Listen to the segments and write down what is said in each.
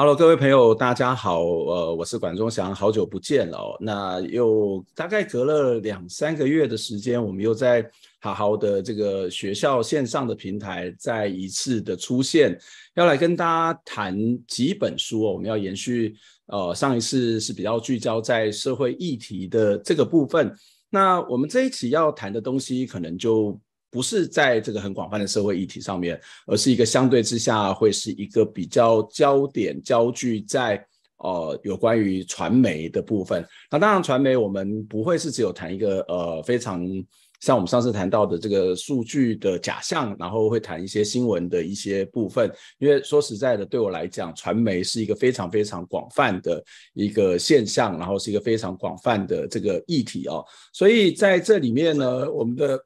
Hello，各位朋友，大家好，呃，我是管中祥，好久不见了。那又大概隔了两三个月的时间，我们又在好好的这个学校线上的平台再一次的出现，要来跟大家谈几本书哦。我们要延续，呃，上一次是比较聚焦在社会议题的这个部分。那我们这一期要谈的东西，可能就。不是在这个很广泛的社会议题上面，而是一个相对之下会是一个比较焦点、焦距在呃有关于传媒的部分。那当然，传媒我们不会是只有谈一个呃非常像我们上次谈到的这个数据的假象，然后会谈一些新闻的一些部分。因为说实在的，对我来讲，传媒是一个非常非常广泛的一个现象，然后是一个非常广泛的这个议题哦。所以在这里面呢，我们的。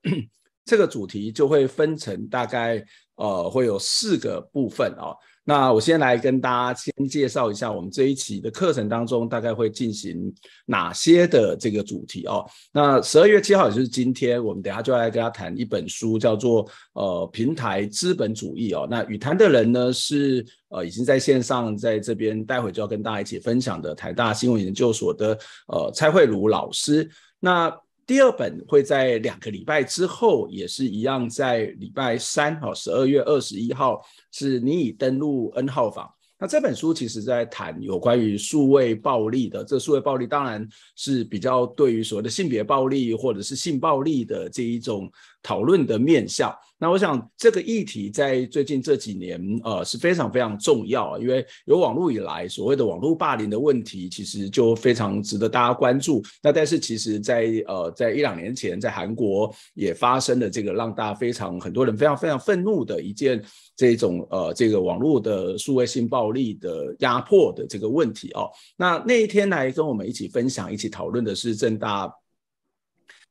这个主题就会分成大概呃会有四个部分哦。那我先来跟大家先介绍一下我们这一期的课程当中大概会进行哪些的这个主题哦。那十二月七号也就是今天我们等下就要跟大家谈一本书叫做呃平台资本主义哦。那语谈的人呢是呃已经在线上在这边，待会就要跟大家一起分享的台大新闻研究所的呃蔡慧茹老师。那第二本会在两个礼拜之后，也是一样在礼拜三，哈，十二月二十一号，是你已登录 N 号房。那这本书其实在谈有关于数位暴力的，这数位暴力当然是比较对于所谓的性别暴力或者是性暴力的这一种。讨论的面向，那我想这个议题在最近这几年，呃，是非常非常重要，因为有网络以来，所谓的网络霸凌的问题，其实就非常值得大家关注。那但是其实，在呃，在一两年前，在韩国也发生了这个让大家非常很多人非常非常愤怒的一件这种呃这个网络的数位性暴力的压迫的这个问题哦。那那一天来跟我们一起分享、一起讨论的是正大。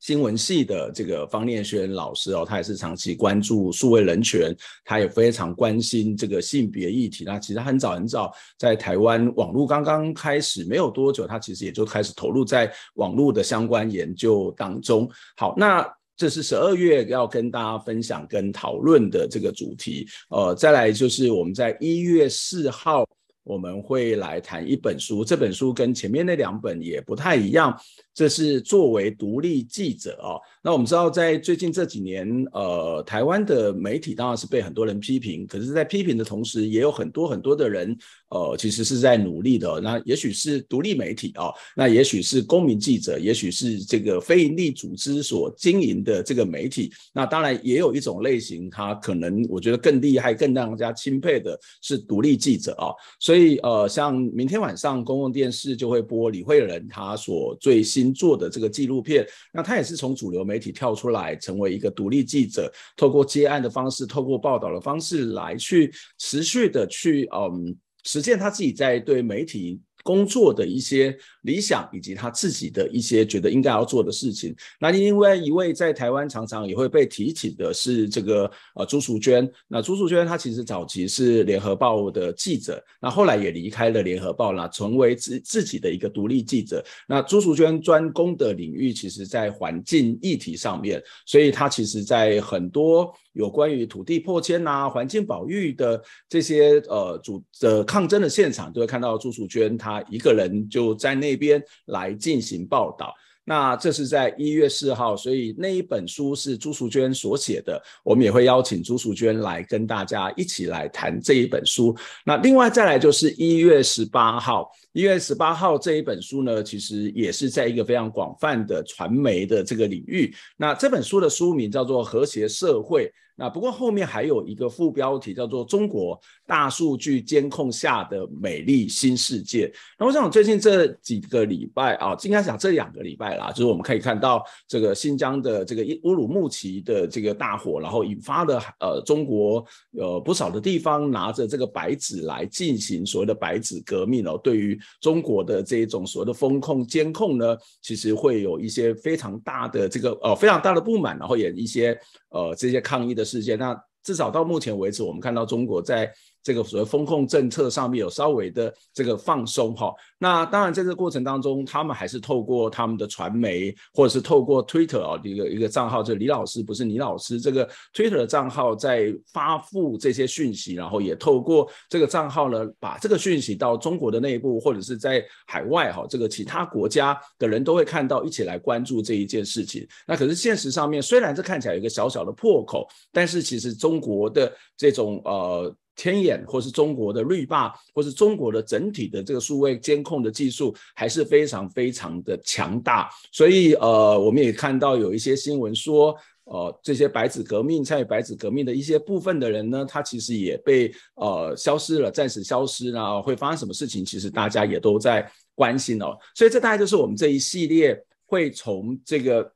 新闻系的这个方念轩老师哦，他也是长期关注数位人权，他也非常关心这个性别议题。那其实很早很早，在台湾网络刚刚开始没有多久，他其实也就开始投入在网络的相关研究当中。好，那这是十二月要跟大家分享跟讨论的这个主题。呃，再来就是我们在一月四号我们会来谈一本书，这本书跟前面那两本也不太一样。这是作为独立记者啊，那我们知道在最近这几年，呃，台湾的媒体当然是被很多人批评，可是，在批评的同时，也有很多很多的人，呃，其实是在努力的。那也许是独立媒体啊，那也许是公民记者，也许是这个非营利组织所经营的这个媒体。那当然也有一种类型，它可能我觉得更厉害、更让人家钦佩的是独立记者啊。所以，呃，像明天晚上公共电视就会播李慧仁他所最新。做的这个纪录片，那他也是从主流媒体跳出来，成为一个独立记者，透过接案的方式，透过报道的方式来去持续的去，嗯，实践他自己在对媒体。工作的一些理想，以及他自己的一些觉得应该要做的事情。那因为一位在台湾常常也会被提起的是这个呃朱淑娟。那朱淑娟她其实早期是联合报的记者，那后来也离开了联合报那成为自自己的一个独立记者。那朱淑娟专攻的领域其实，在环境议题上面，所以她其实在很多。有关于土地破迁呐、环境保育的这些呃主的抗争的现场，就会看到朱淑娟她一个人就在那边来进行报道。那这是在一月四号，所以那一本书是朱淑娟所写的。我们也会邀请朱淑娟来跟大家一起来谈这一本书。那另外再来就是一月十八号。一月十八号这一本书呢，其实也是在一个非常广泛的传媒的这个领域。那这本书的书名叫做《和谐社会》。那不过后面还有一个副标题叫做“中国大数据监控下的美丽新世界”。那我想最近这几个礼拜啊，应该讲这两个礼拜啦，就是我们可以看到这个新疆的这个乌鲁木齐的这个大火，然后引发的呃，中国有不少的地方拿着这个白纸来进行所谓的白纸革命哦。对于中国的这种所谓的风控监控呢，其实会有一些非常大的这个呃非常大的不满，然后也一些。呃，这些抗议的事件，那至少到目前为止，我们看到中国在。这个所谓风控政策上面有稍微的这个放松哈，那当然在这个过程当中，他们还是透过他们的传媒或者是透过 Twitter 啊一个一个账号，就李老师不是李老师这个 Twitter 的账号在发布这些讯息，然后也透过这个账号呢把这个讯息到中国的内部或者是在海外哈这个其他国家的人都会看到，一起来关注这一件事情。那可是现实上面虽然这看起来有一个小小的破口，但是其实中国的这种呃。天眼，或是中国的绿坝，或是中国的整体的这个数位监控的技术，还是非常非常的强大。所以，呃，我们也看到有一些新闻说，呃，这些白纸革命参与白纸革命的一些部分的人呢，他其实也被呃消失了，暂时消失呢，会发生什么事情？其实大家也都在关心哦。所以，这大概就是我们这一系列会从这个。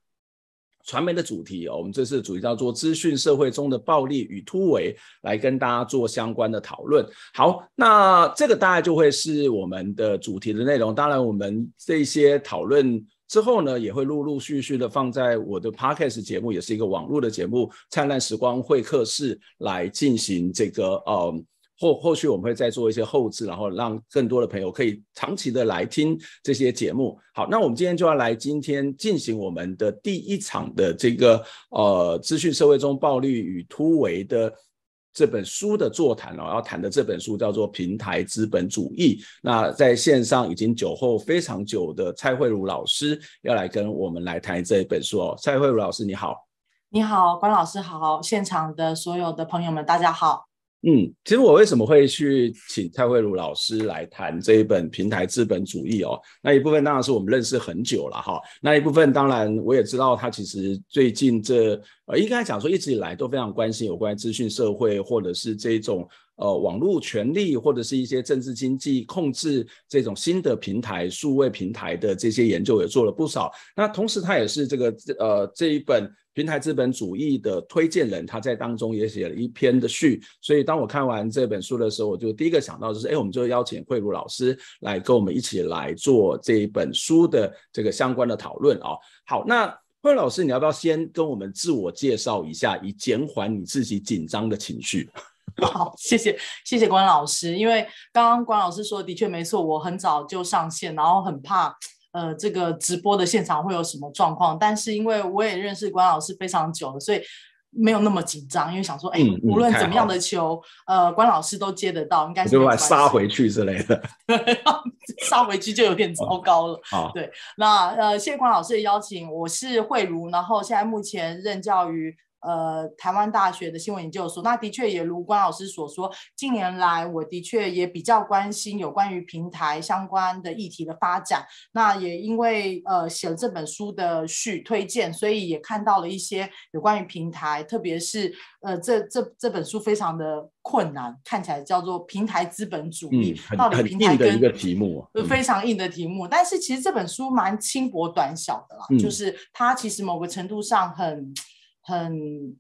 传媒的主题，我们这次的主题叫做“资讯社会中的暴力与突围”，来跟大家做相关的讨论。好，那这个大概就会是我们的主题的内容。当然，我们这些讨论之后呢，也会陆陆续续的放在我的 podcast 节目，也是一个网络的节目《灿烂时光会客室》来进行这个呃。后后续我们会再做一些后置，然后让更多的朋友可以长期的来听这些节目。好，那我们今天就要来今天进行我们的第一场的这个呃资讯社会中暴力与突围的这本书的座谈哦，要谈的这本书叫做《平台资本主义》。那在线上已经久候非常久的蔡慧茹老师要来跟我们来谈这一本书哦。蔡慧茹老师你好，你好，关老师好，现场的所有的朋友们大家好。嗯，其实我为什么会去请蔡慧茹老师来谈这一本《平台资本主义》哦？那一部分当然是我们认识很久了哈。那一部分当然我也知道，他其实最近这呃应该讲说一直以来都非常关心有关资讯社会或者是这种。呃，网络权利或者是一些政治经济控制这种新的平台、数位平台的这些研究也做了不少。那同时，他也是这个呃这一本《平台资本主义》的推荐人，他在当中也写了一篇的序。所以，当我看完这本书的时候，我就第一个想到就是，哎，我们就邀请惠如老师来跟我们一起来做这一本书的这个相关的讨论啊。好，那惠老师，你要不要先跟我们自我介绍一下，以减缓你自己紧张的情绪？好，谢谢谢谢关老师，因为刚刚关老师说的确没错，我很早就上线，然后很怕呃这个直播的现场会有什么状况，但是因为我也认识关老师非常久了，所以没有那么紧张，因为想说，哎，无论怎么样的球，呃，关老师都接得到，应该是。就杀回去之类的，杀回去就有点糟糕了。对，那呃，谢谢关老师的邀请，我是慧茹，然后现在目前任教于。呃，台湾大学的新闻研究所，那的确也如关老师所说，近年来我的确也比较关心有关于平台相关的议题的发展。那也因为呃写了这本书的序推荐，所以也看到了一些有关于平台，特别是呃这这这本书非常的困难，看起来叫做平台资本主义，到底平台跟一个题目，非常硬的题目。但是其实这本书蛮轻薄短小的啦，就是它其实某个程度上很。很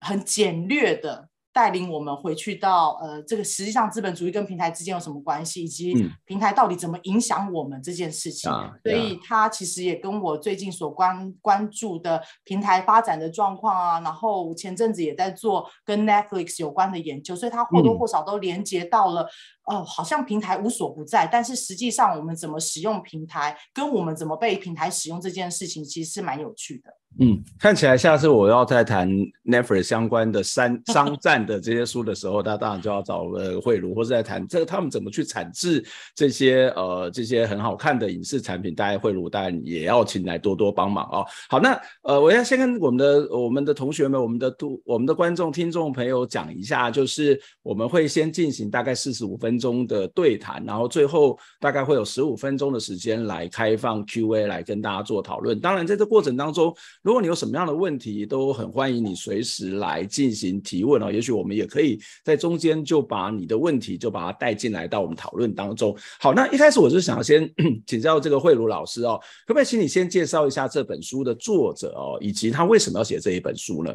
很简略的。带领我们回去到呃，这个实际上资本主义跟平台之间有什么关系，以及平台到底怎么影响我们这件事情。所以它其实也跟我最近所关关注的平台发展的状况啊，然后前阵子也在做跟 Netflix 有关的研究，所以它或多或少都连接到了哦，好像平台无所不在，但是实际上我们怎么使用平台，跟我们怎么被平台使用这件事情，其实是蛮有趣的。嗯，看起来下次我要再谈 Netflix 相关的商商战。的这些书的时候，他当然就要找了慧茹，或是在谈这个他们怎么去产制这些呃这些很好看的影视产品。大家慧茹当然也要请来多多帮忙哦。好，那呃，我要先跟我们的我们的同学们、我们的都我们的观众听众朋友讲一下，就是我们会先进行大概四十五分钟的对谈，然后最后大概会有十五分钟的时间来开放 Q&A 来跟大家做讨论。当然，在这过程当中，如果你有什么样的问题，都很欢迎你随时来进行提问哦。也许。我们也可以在中间就把你的问题就把它带进来到我们讨论当中。好，那一开始我是想先 请教这个慧茹老师哦，可不可以请你先介绍一下这本书的作者哦，以及他为什么要写这一本书呢？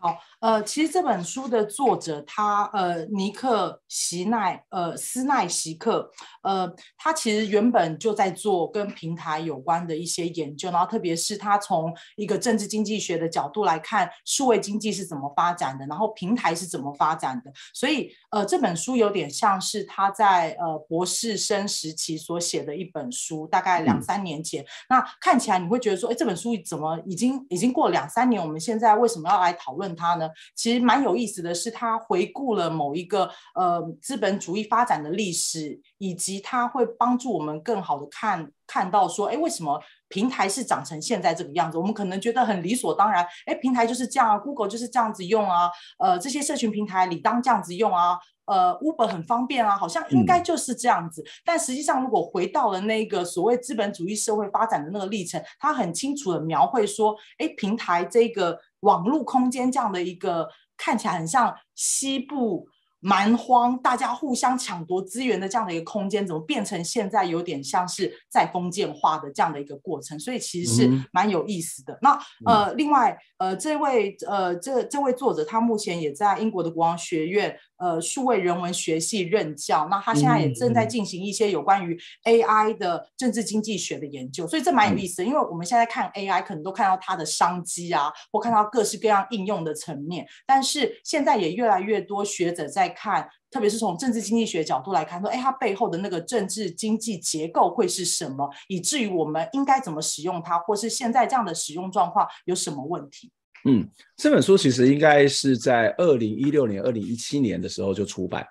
好。呃，其实这本书的作者他呃尼克席奈呃斯奈席克呃，他其实原本就在做跟平台有关的一些研究，然后特别是他从一个政治经济学的角度来看，数位经济是怎么发展的，然后平台是怎么发展的，所以呃这本书有点像是他在呃博士生时期所写的一本书，大概两三年前。那看起来你会觉得说，哎，这本书怎么已经已经过两三年，我们现在为什么要来讨论它呢？其实蛮有意思的是，他回顾了某一个呃资本主义发展的历史，以及他会帮助我们更好的看看到说，哎，为什么平台是长成现在这个样子？我们可能觉得很理所当然，哎，平台就是这样啊，Google 就是这样子用啊，呃，这些社群平台理当这样子用啊，呃 u b e r 很方便啊，好像应该就是这样子。但实际上，如果回到了那个所谓资本主义社会发展的那个历程，他很清楚的描绘说，哎，平台这个。网络空间这样的一个看起来很像西部蛮荒，大家互相抢夺资源的这样的一个空间，怎么变成现在有点像是在封建化的这样的一个过程？所以其实是蛮有意思的。那呃，另外呃，这位呃这这位作者，他目前也在英国的国王学院。呃，数位人文学系任教，那他现在也正在进行一些有关于 AI 的政治经济学的研究，所以这蛮有意思。因为我们现在看 AI，可能都看到它的商机啊，或看到各式各样应用的层面，但是现在也越来越多学者在看，特别是从政治经济学角度来看，说，哎，它背后的那个政治经济结构会是什么？以至于我们应该怎么使用它，或是现在这样的使用状况有什么问题？嗯，这本书其实应该是在二零一六年、二零一七年的时候就出版，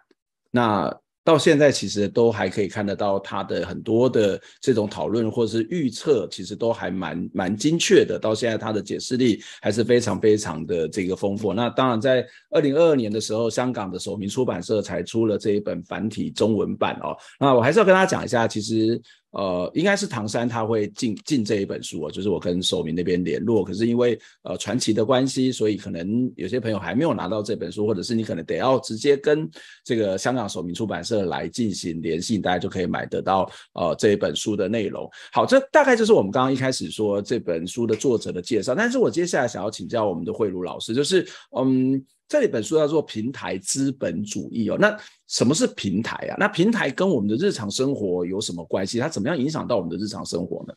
那到现在其实都还可以看得到它的很多的这种讨论或者是预测，其实都还蛮蛮精确的。到现在它的解释力还是非常非常的这个丰富。那当然，在二零二二年的时候，香港的首名出版社才出了这一本繁体中文版哦。那我还是要跟大家讲一下，其实。呃，应该是唐山他会进进这一本书哦，就是我跟首明那边联络，可是因为呃传奇的关系，所以可能有些朋友还没有拿到这本书，或者是你可能得要直接跟这个香港首明出版社来进行联系，大家就可以买得到呃这一本书的内容。好，这大概就是我们刚刚一开始说这本书的作者的介绍。但是我接下来想要请教我们的慧如老师，就是嗯。这一本书叫做《平台资本主义》哦，那什么是平台啊？那平台跟我们的日常生活有什么关系？它怎么样影响到我们的日常生活呢？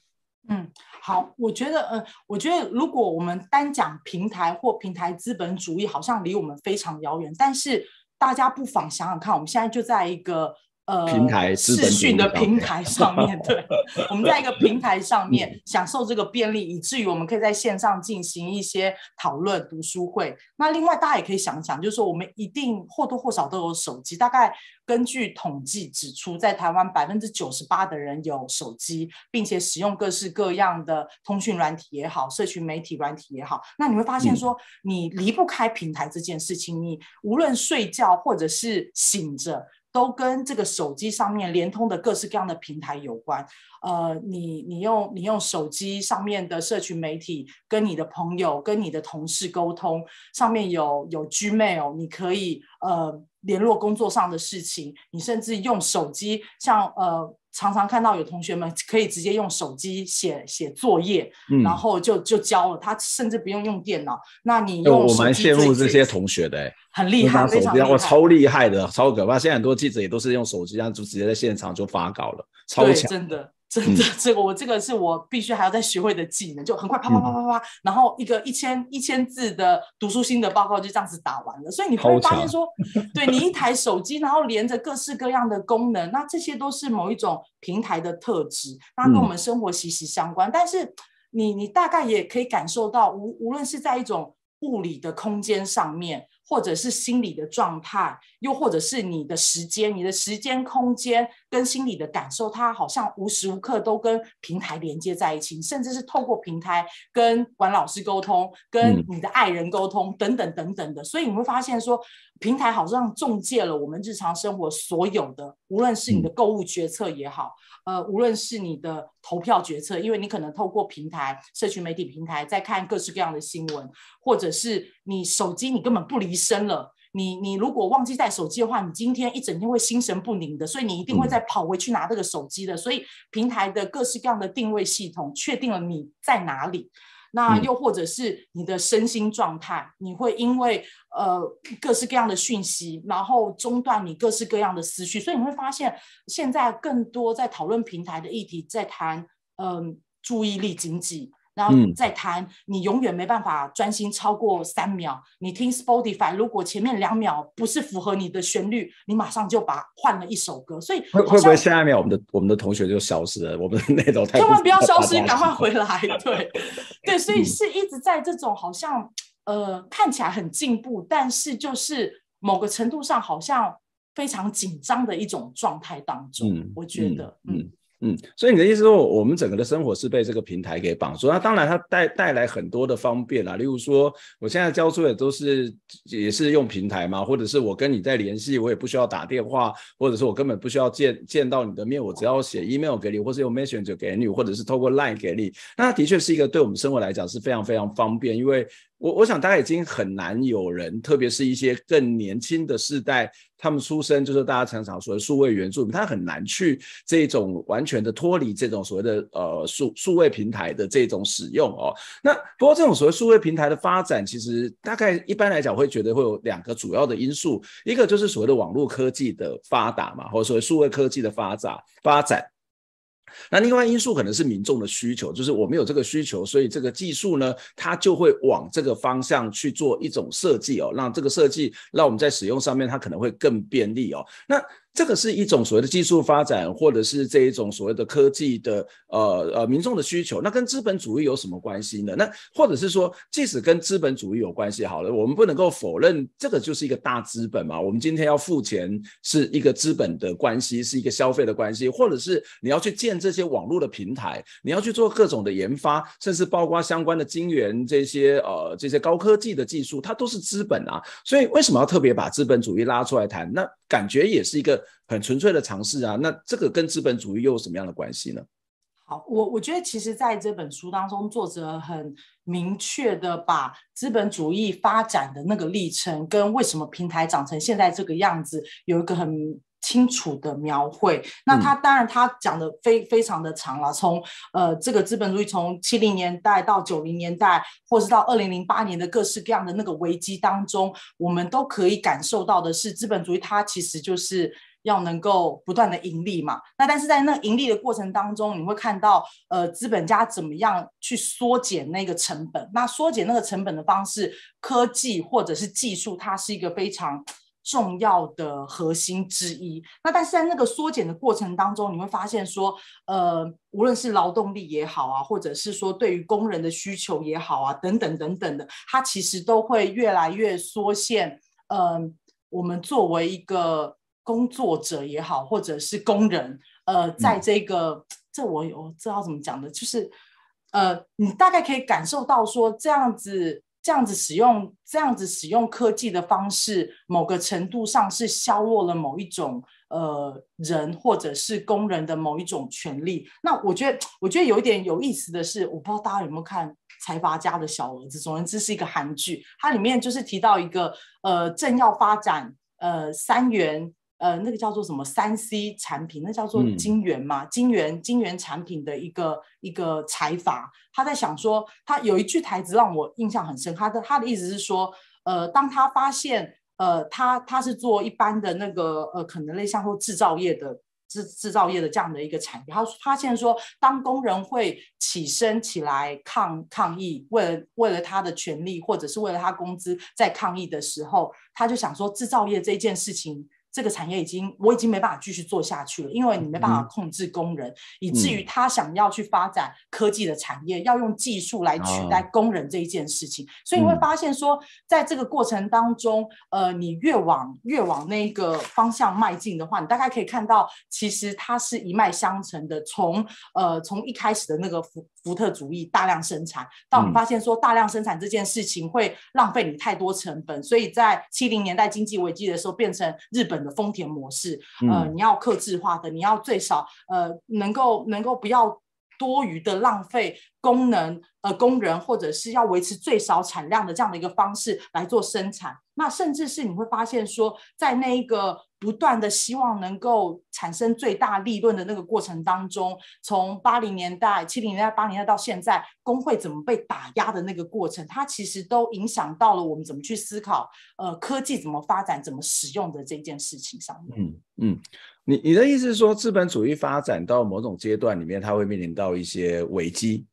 嗯，好，我觉得，嗯，我觉得如果我们单讲平台或平台资本主义，好像离我们非常遥远。但是大家不妨想想看，我们现在就在一个。呃，视讯的平台上面，对，我们在一个平台上面享受这个便利，以至于我们可以在线上进行一些讨论、读书会。那另外，大家也可以想想，就是说，我们一定或多或少都有手机。大概根据统计指出，在台湾百分之九十八的人有手机，并且使用各式各样的通讯软体也好，社群媒体软体也好。那你会发现说，你离不开平台这件事情。你无论睡觉或者是醒着。都跟这个手机上面连通的各式各样的平台有关。呃，你你用你用手机上面的社群媒体跟你的朋友、跟你的同事沟通，上面有有 Gmail，你可以呃联络工作上的事情。你甚至用手机，像呃。常常看到有同学们可以直接用手机写写作业，然后就就交了，他甚至不用用电脑。那你用我蛮羡慕这些同学的，很厉害，非常厉害，超厉害的，超可怕。现在很多记者也都是用手机，然后就直接在现场就发稿了，超强，真的。真的，这个我这个是我必须还要再学会的技能，就很快啪啪啪啪啪，然后一个一千一千字的读书心得报告就这样子打完了。所以你会发现说，对你一台手机，然后连着各式各样的功能，那这些都是某一种平台的特质，那跟我们生活息息相关。但是你你大概也可以感受到，无无论是在一种物理的空间上面，或者是心理的状态，又或者是你的时间，你的时间空间。跟心理的感受，它好像无时无刻都跟平台连接在一起，甚至是透过平台跟管老师沟通、跟你的爱人沟通等等等等的。所以你会发现说，平台好像中介了我们日常生活所有的，无论是你的购物决策也好，呃，无论是你的投票决策，因为你可能透过平台、社群媒体平台在看各式各样的新闻，或者是你手机你根本不离身了。你你如果忘记带手机的话，你今天一整天会心神不宁的，所以你一定会再跑回去拿这个手机的。所以平台的各式各样的定位系统确定了你在哪里，那又或者是你的身心状态，你会因为呃各式各样的讯息，然后中断你各式各样的思绪。所以你会发现，现在更多在讨论平台的议题，在谈嗯注意力经济。然后再弹，你永远没办法专心超过三秒。你听 Spotify，如果前面两秒不是符合你的旋律，你马上就把换了一首歌。所以会会不会下一秒我们的我们的同学就消失了？我们那种千万不要消失，赶快回 来。对对，所以是一直在这种好像呃看起来很进步，但是就是某个程度上好像非常紧张的一种状态当中。嗯，我觉得嗯。嗯，所以你的意思说，我们整个的生活是被这个平台给绑住。那当然，它带带来很多的方便啦，例如说，我现在交出也都是，也是用平台嘛，或者是我跟你在联系，我也不需要打电话，或者是我根本不需要见见到你的面，我只要写 email 给你，或是用 message 给你，或者是透过 line 给你。那的确是一个对我们生活来讲是非常非常方便，因为。我我想，大家已经很难有人，特别是一些更年轻的世代，他们出生就是大家常常说的数位原住民，他很难去这种完全的脱离这种所谓的呃数数位平台的这种使用哦。那不过这种所谓数位平台的发展，其实大概一般来讲，我会觉得会有两个主要的因素，一个就是所谓的网络科技的发达嘛，或者所谓数位科技的发展发展。那另外因素可能是民众的需求，就是我们有这个需求，所以这个技术呢，它就会往这个方向去做一种设计哦，让这个设计让我们在使用上面它可能会更便利哦。那。这个是一种所谓的技术发展，或者是这一种所谓的科技的呃呃民众的需求，那跟资本主义有什么关系呢？那或者是说，即使跟资本主义有关系，好了，我们不能够否认这个就是一个大资本嘛。我们今天要付钱是一个资本的关系，是一个消费的关系，或者是你要去建这些网络的平台，你要去做各种的研发，甚至包括相关的晶圆这些呃这些高科技的技术，它都是资本啊。所以为什么要特别把资本主义拉出来谈？那感觉也是一个。很纯粹的尝试啊，那这个跟资本主义又有什么样的关系呢？好，我我觉得其实在这本书当中，作者很明确的把资本主义发展的那个历程跟为什么平台长成现在这个样子有一个很清楚的描绘。那他当然他讲的非非常的长了，从呃这个资本主义从七零年代到九零年代，或是到二零零八年的各式各样的那个危机当中，我们都可以感受到的是，资本主义它其实就是。要能够不断的盈利嘛？那但是在那盈利的过程当中，你会看到呃，资本家怎么样去缩减那个成本？那缩减那个成本的方式，科技或者是技术，它是一个非常重要的核心之一。那但是在那个缩减的过程当中，你会发现说，呃，无论是劳动力也好啊，或者是说对于工人的需求也好啊，等等等等的，它其实都会越来越缩限。嗯，我们作为一个工作者也好，或者是工人，呃，在这个这我我知道怎么讲的，就是呃，你大概可以感受到说，这样子这样子使用这样子使用科技的方式，某个程度上是削弱了某一种呃人或者是工人的某一种权利。那我觉得我觉得有一点有意思的是，我不知道大家有没有看《财阀家的小儿子》，总之是一个韩剧，它里面就是提到一个呃，正要发展呃三元。呃，那个叫做什么三 C 产品？那叫做金源嘛？金源金源产品的一个一个财阀，他在想说，他有一句台词让我印象很深。他的他的意思是说，呃，当他发现，呃，他他是做一般的那个呃，可能类像或制造业的制制造业的这样的一个产业，他发现说，当工人会起身起来抗抗议，为了为了他的权利或者是为了他工资在抗议的时候，他就想说制造业这一件事情。这个产业已经我已经没办法继续做下去了，因为你没办法控制工人，以至于他想要去发展科技的产业，要用技术来取代工人这一件事情。所以你会发现说，在这个过程当中，呃，你越往越往那个方向迈进的话，你大概可以看到，其实它是一脉相承的。从呃从一开始的那个福福特主义大量生产，到你发现说大量生产这件事情会浪费你太多成本，所以在七零年代经济危机的时候，变成日本。丰田模式，呃，你要克制化的，你要最少，呃，能够能够不要多余的浪费功能，呃，工人或者是要维持最少产量的这样的一个方式来做生产。那甚至是你会发现说，在那一个。不断的希望能够产生最大利润的那个过程当中，从八零年代、七零年代、八零年代到现在，工会怎么被打压的那个过程，它其实都影响到了我们怎么去思考，呃，科技怎么发展、怎么使用的这件事情上面。嗯嗯，你你的意思是说，资本主义发展到某种阶段里面，它会面临到一些危机？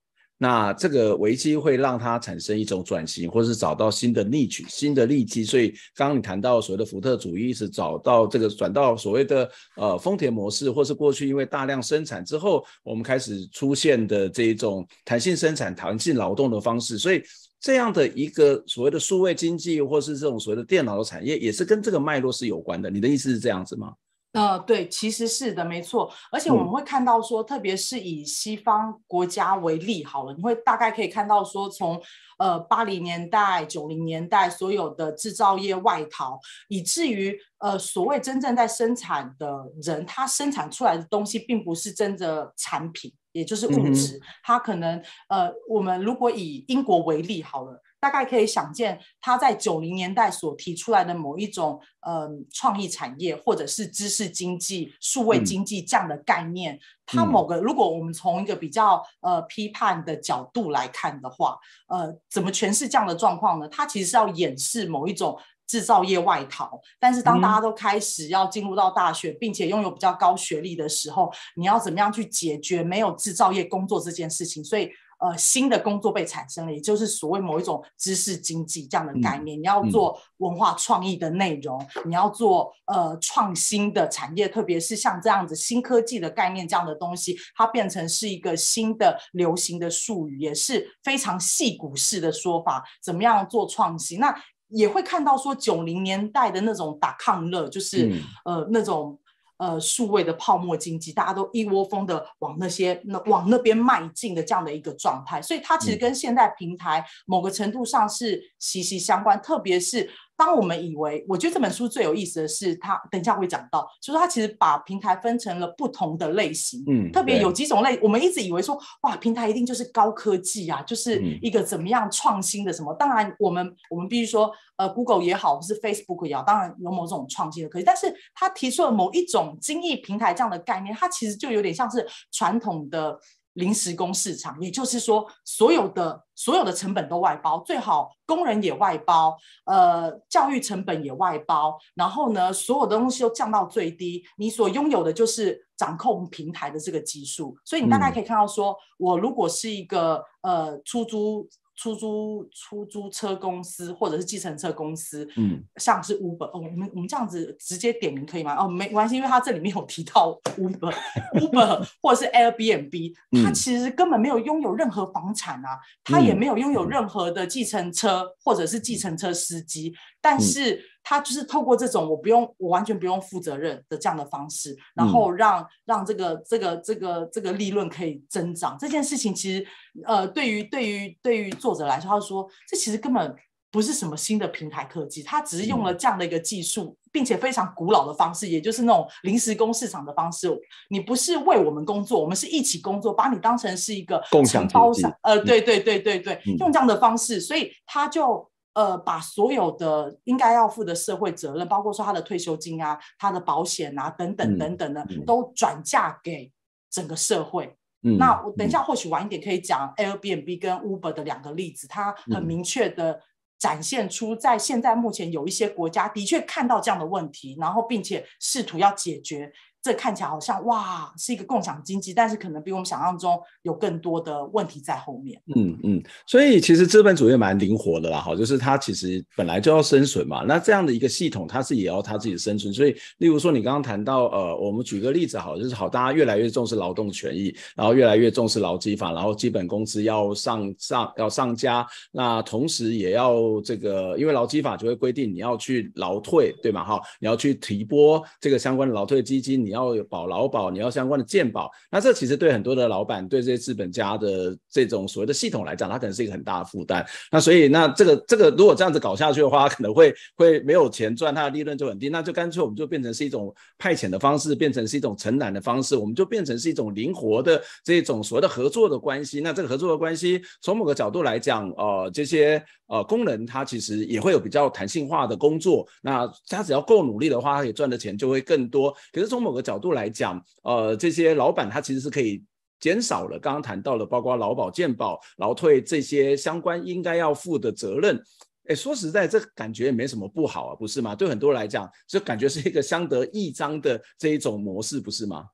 那这个危机会让它产生一种转型，或是找到新的逆取、新的利基。所以刚刚你谈到所谓的福特主义是找到这个转到所谓的呃丰田模式，或是过去因为大量生产之后，我们开始出现的这一种弹性生产、弹性劳动的方式。所以这样的一个所谓的数位经济，或是这种所谓的电脑的产业，也是跟这个脉络是有关的。你的意思是这样子吗？呃，对，其实是的，没错，而且我们会看到说，特别是以西方国家为例，好了，你会大概可以看到说，从呃八零年代、九零年代所有的制造业外逃，以至于呃所谓真正在生产的人，他生产出来的东西并不是真的产品，也就是物质，他可能呃，我们如果以英国为例，好了。大概可以想见，他在九零年代所提出来的某一种，呃，创意产业或者是知识经济、数位经济这样的概念，他某个如果我们从一个比较呃批判的角度来看的话，呃，怎么诠释这样的状况呢？他其实是要掩饰某一种制造业外逃，但是当大家都开始要进入到大学，并且拥有比较高学历的时候，你要怎么样去解决没有制造业工作这件事情？所以。呃，新的工作被产生了，也就是所谓某一种知识经济这样的概念。你要做文化创意的内容，你要做呃创新的产业，特别是像这样子新科技的概念这样的东西，它变成是一个新的流行的术语，也是非常戏骨式的说法。怎么样做创新？那也会看到说九零年代的那种打抗热，就是呃那种。呃，数位的泡沫经济，大家都一窝蜂的往那些、那往那边迈进的这样的一个状态，所以它其实跟现在平台某个程度上是息息相关，特别是。当我们以为，我觉得这本书最有意思的是，它等一下会讲到，就是它其实把平台分成了不同的类型，嗯，特别有几种类，我们一直以为说，哇，平台一定就是高科技啊，就是一个怎么样创新的什么？当然，我们我们必须说，呃，Google 也好，或是 Facebook 也好，当然有某种创新的科技，但是他提出了某一种精益平台这样的概念，它其实就有点像是传统的。临时工市场，也就是说，所有的所有的成本都外包，最好工人也外包，呃，教育成本也外包，然后呢，所有东西都降到最低，你所拥有的就是掌控平台的这个技术。所以你大概可以看到，说我如果是一个呃出租。出租出租车公司或者是计程车公司，嗯，像是 Uber，我们我们这样子直接点名可以吗？哦，没关系，因为它这里面有提到 Uber，Uber 或者是 Airbnb，他其实根本没有拥有任何房产啊，他也没有拥有任何的计程车或者是计程车司机，但是。他就是透过这种我不用，我完全不用负责任的这样的方式，然后让让这个这个这个这个利润可以增长。这件事情其实，呃，对于对于对于作者来说，他说这其实根本不是什么新的平台科技，他只是用了这样的一个技术，并且非常古老的方式，也就是那种临时工市场的方式。你不是为我们工作，我们是一起工作，把你当成是一个承包商。呃，对对对对对，用这样的方式，所以他就。呃，把所有的应该要负的社会责任，包括说他的退休金啊、他的保险啊等等等等的，都转嫁给整个社会。那我等一下或许晚一点可以讲 Airbnb 跟 Uber 的两个例子，它很明确的展现出，在现在目前有一些国家的确看到这样的问题，然后并且试图要解决。这看起来好像哇，是一个共享经济，但是可能比我们想象中有更多的问题在后面。嗯嗯，所以其实资本主义蛮灵活的啦，好，就是它其实本来就要生存嘛。那这样的一个系统，它是也要它自己的生存。所以，例如说你刚刚谈到呃，我们举个例子好，就是好，大家越来越重视劳动权益，然后越来越重视劳基法，然后基本工资要上上要上加，那同时也要这个，因为劳基法就会规定你要去劳退对吗？哈，你要去提拨这个相关的劳退基金，你。你要保劳保，你要相关的鉴保，那这其实对很多的老板，对这些资本家的这种所谓的系统来讲，它可能是一个很大的负担。那所以，那这个这个如果这样子搞下去的话，可能会 会没有钱赚，它的利润就很低。那就干脆我们就变成是一种派遣的方式，变成是一种承揽的方式，我们就变成是一种灵活的这种所谓的合作的关系。那这个合作的关系，从某个角度来讲，呃，这些呃工人他其实也会有比较弹性化的工作。那他只要够努力的话，他也赚的钱就会更多。可是从某个角度来讲，呃，这些老板他其实是可以减少了刚刚谈到了，包括劳保、健保、劳退这些相关应该要负的责任。哎，说实在，这感觉也没什么不好啊，不是吗？对很多人来讲，这感觉是一个相得益彰的这一种模式，不是吗？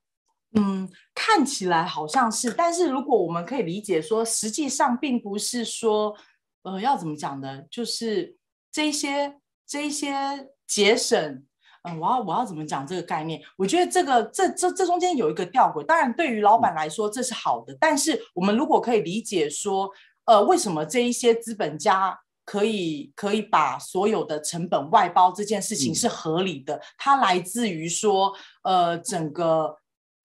嗯，看起来好像是，但是如果我们可以理解说，实际上并不是说，呃，要怎么讲呢？就是这些这些节省。嗯，我要我要怎么讲这个概念？我觉得这个这这这中间有一个吊诡。当然，对于老板来说这是好的，但是我们如果可以理解说，呃，为什么这一些资本家可以可以把所有的成本外包这件事情是合理的？它来自于说，呃，整个。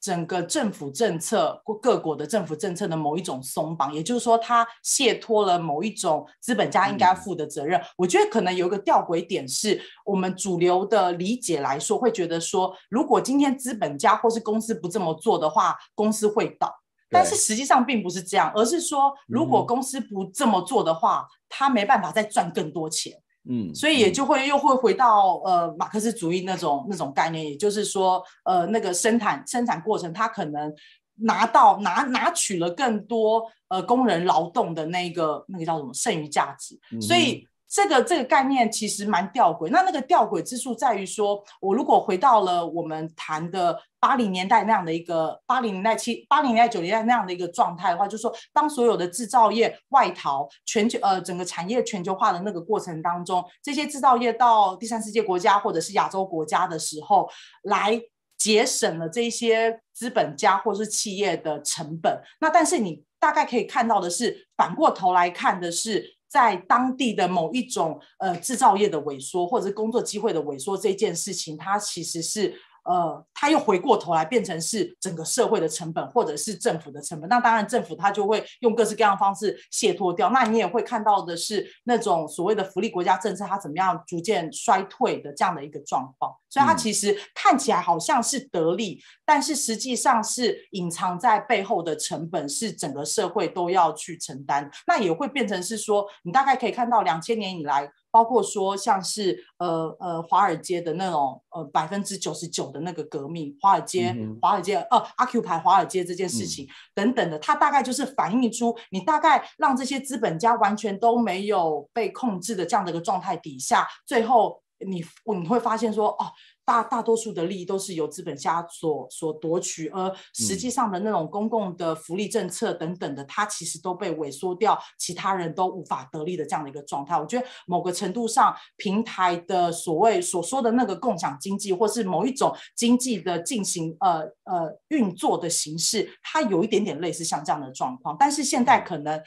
整个政府政策，或各国的政府政策的某一种松绑，也就是说，它卸脱了某一种资本家应该负的责任。我觉得可能有一个吊诡点，是我们主流的理解来说，会觉得说，如果今天资本家或是公司不这么做的话，公司会倒。但是实际上并不是这样，而是说，如果公司不这么做的话，他没办法再赚更多钱。嗯，所以也就会又会回到呃马克思主义那种那种概念，也就是说，呃那个生产生产过程，它可能拿到拿拿取了更多呃工人劳动的那个那个叫什么剩余价值，所以。这个这个概念其实蛮吊诡，那那个吊诡之处在于说，我如果回到了我们谈的八零年代那样的一个八零年代七八零年代九零代那样的一个状态的话，就是说当所有的制造业外逃全球呃整个产业全球化的那个过程当中，这些制造业到第三世界国家或者是亚洲国家的时候，来节省了这些资本家或是企业的成本。那但是你大概可以看到的是，反过头来看的是。在当地的某一种呃制造业的萎缩，或者是工作机会的萎缩，这件事情，它其实是。呃，他又回过头来变成是整个社会的成本，或者是政府的成本。那当然，政府它就会用各式各样的方式卸脱掉。那你也会看到的是那种所谓的福利国家政策，它怎么样逐渐衰退的这样的一个状况。所以它其实看起来好像是得利，但是实际上是隐藏在背后的成本是整个社会都要去承担。那也会变成是说，你大概可以看到两千年以来。包括说像是呃呃华尔街的那种呃百分之九十九的那个革命，华尔街华尔街呃阿 Q 牌华尔街这件事情等等的，它大概就是反映出你大概让这些资本家完全都没有被控制的这样的一个状态底下，最后你你会发现说哦。大大多数的利益都是由资本家所所夺取，而实际上的那种公共的福利政策等等的，它其实都被萎缩掉，其他人都无法得利的这样的一个状态。我觉得某个程度上，平台的所谓所说的那个共享经济，或是某一种经济的进行，呃呃运作的形式，它有一点点类似像这样的状况。但是现在可能，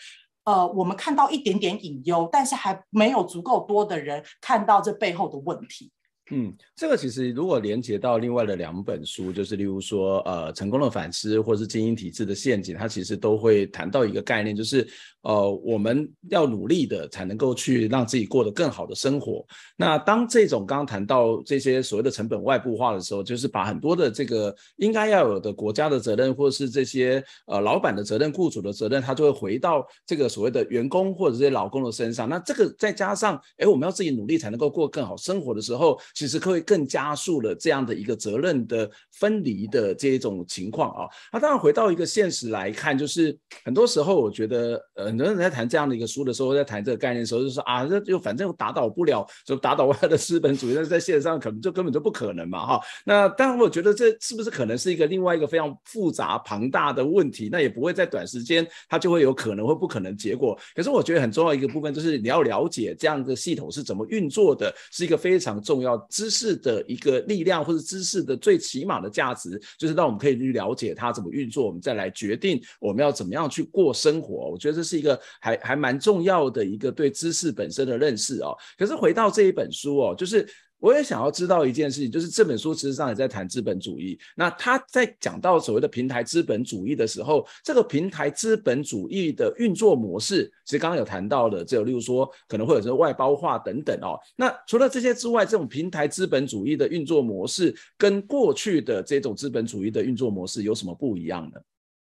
呃，我们看到一点点隐忧，但是还没有足够多的人看到这背后的问题。嗯，这个其实如果连接到另外的两本书，就是例如说，呃，成功的反思，或是经营体制的陷阱，它其实都会谈到一个概念，就是。呃，我们要努力的才能够去让自己过得更好的生活。那当这种刚刚谈到这些所谓的成本外部化的时候，就是把很多的这个应该要有的国家的责任，或者是这些呃老板的责任、雇主的责任，他就会回到这个所谓的员工或者这些劳工的身上。那这个再加上，哎，我们要自己努力才能够过更好生活的时候，其实会更加速了这样的一个责任的分离的这一种情况啊。那当然，回到一个现实来看，就是很多时候我觉得，呃。很多人在谈这样的一个书的时候，在谈这个概念的时候，就说啊，这就反正打倒不了，就打倒外的资本主义，但是在现实上可能就根本就不可能嘛，哈。那当然，我觉得这是不是可能是一个另外一个非常复杂庞大的问题？那也不会在短时间它就会有可能或不可能结果。可是我觉得很重要一个部分就是你要了解这样的系统是怎么运作的，是一个非常重要知识的一个力量或者知识的最起码的价值，就是让我们可以去了解它怎么运作，我们再来决定我们要怎么样去过生活。我觉得这是一个。还还蛮重要的一个对知识本身的认识哦。可是回到这一本书哦，就是我也想要知道一件事情，就是这本书其实上也在谈资本主义。那他在讲到所谓的平台资本主义的时候，这个平台资本主义的运作模式，其实刚刚有谈到的，只有例如说可能会有些外包化等等哦。那除了这些之外，这种平台资本主义的运作模式跟过去的这种资本主义的运作模式有什么不一样呢？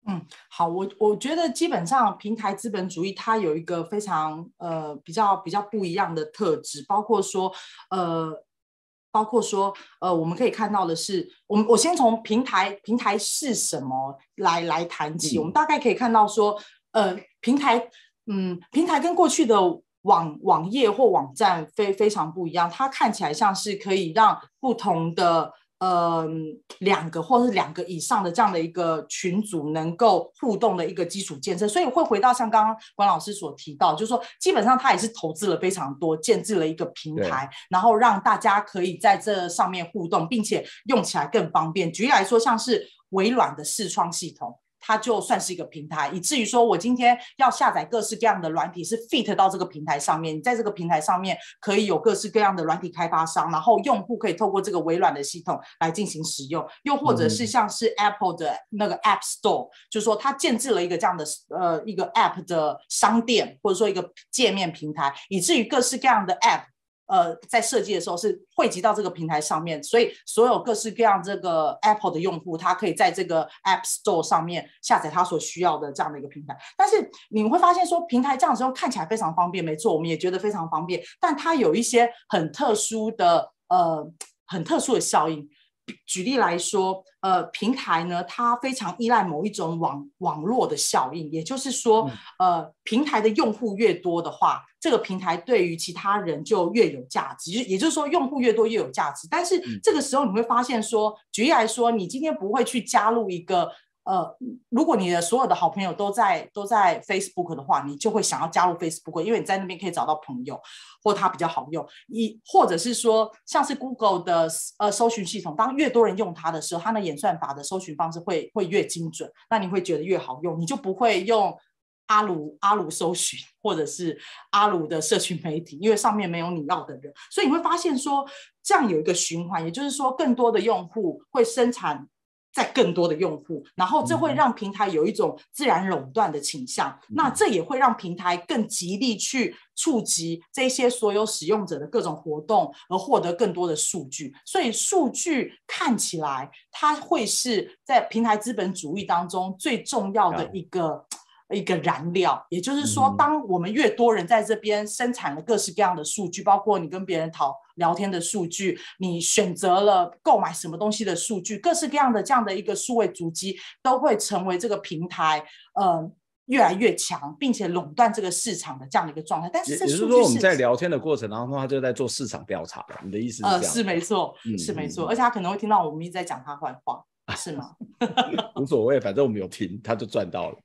嗯，好，我我觉得基本上平台资本主义它有一个非常呃比较比较不一样的特质，包括说呃包括说呃我们可以看到的是，我们我先从平台平台是什么来来谈起，我们大概可以看到说呃平台嗯平台跟过去的网网页或网站非非常不一样，它看起来像是可以让不同的。呃，两个或是两个以上的这样的一个群组能够互动的一个基础建设，所以会回到像刚刚关老师所提到，就是说基本上他也是投资了非常多，建制了一个平台，然后让大家可以在这上面互动，并且用起来更方便。举例来说，像是微软的视窗系统。它就算是一个平台，以至于说我今天要下载各式各样的软体，是 fit 到这个平台上面。你在这个平台上面可以有各式各样的软体开发商，然后用户可以透过这个微软的系统来进行使用，又或者是像是 Apple 的那个 App Store，就说它建置了一个这样的呃一个 App 的商店，或者说一个界面平台，以至于各式各样的 App。呃，在设计的时候是汇集到这个平台上面，所以所有各式各样这个 Apple 的用户，他可以在这个 App Store 上面下载他所需要的这样的一个平台。但是你会发现，说平台这样子用看起来非常方便，没错，我们也觉得非常方便，但它有一些很特殊的呃，很特殊的效应。举例来说，呃，平台呢，它非常依赖某一种网网络的效应，也就是说，呃，平台的用户越多的话，这个平台对于其他人就越有价值，就也就是说，用户越多越有价值。但是这个时候你会发现，说，举例来说，你今天不会去加入一个。呃，如果你的所有的好朋友都在都在 Facebook 的话，你就会想要加入 Facebook，因为你在那边可以找到朋友，或它比较好用。一或者是说，像是 Google 的呃搜寻系统，当越多人用它的时候，它的演算法的搜寻方式会会越精准，那你会觉得越好用，你就不会用阿鲁阿鲁搜寻，或者是阿鲁的社群媒体，因为上面没有你要的人。所以你会发现说，这样有一个循环，也就是说，更多的用户会生产。在更多的用户，然后这会让平台有一种自然垄断的倾向，那这也会让平台更极力去触及这些所有使用者的各种活动，而获得更多的数据。所以数据看起来，它会是在平台资本主义当中最重要的一个。一个燃料，也就是说，当我们越多人在这边生产了各式各样的数据，包括你跟别人讨聊天的数据，你选择了购买什么东西的数据，各式各样的这样的一个数位足迹，都会成为这个平台，呃，越来越强，并且垄断这个市场的这样的一个状态。但是也就是说，我们在聊天的过程当中，他就在做市场调查。你的意思呃，是没错，是没错，而且他可能会听到我们一直在讲他坏话，是吗？无所谓，反正我们有听，他就赚到了。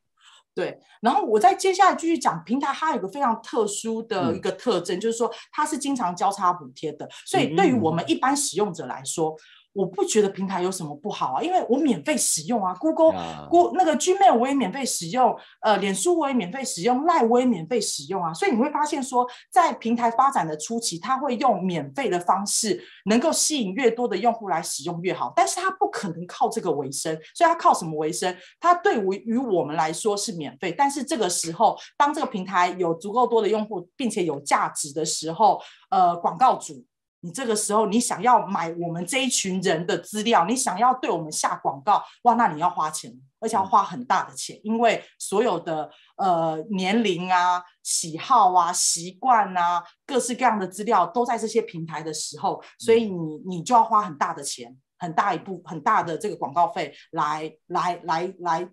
对，然后我再接下来继续讲平台，它有一个非常特殊的一个特征，就是说它是经常交叉补贴的，所以对于我们一般使用者来说。我不觉得平台有什么不好啊，因为我免费使用啊，Google、Google 那个 Gmail 我也免费使用，呃，脸书我也免费使用，赖我也免费使用啊。所以你会发现说，在平台发展的初期，它会用免费的方式能够吸引越多的用户来使用越好，但是它不可能靠这个为生，所以它靠什么为生？它对于于我们来说是免费，但是这个时候，当这个平台有足够多的用户并且有价值的时候，呃，广告主。你这个时候，你想要买我们这一群人的资料，你想要对我们下广告，哇，那你要花钱，而且要花很大的钱，因为所有的呃年龄啊、喜好啊、习惯啊、各式各样的资料都在这些平台的时候，所以你你就要花很大的钱，很大一部很大的这个广告费来来来来。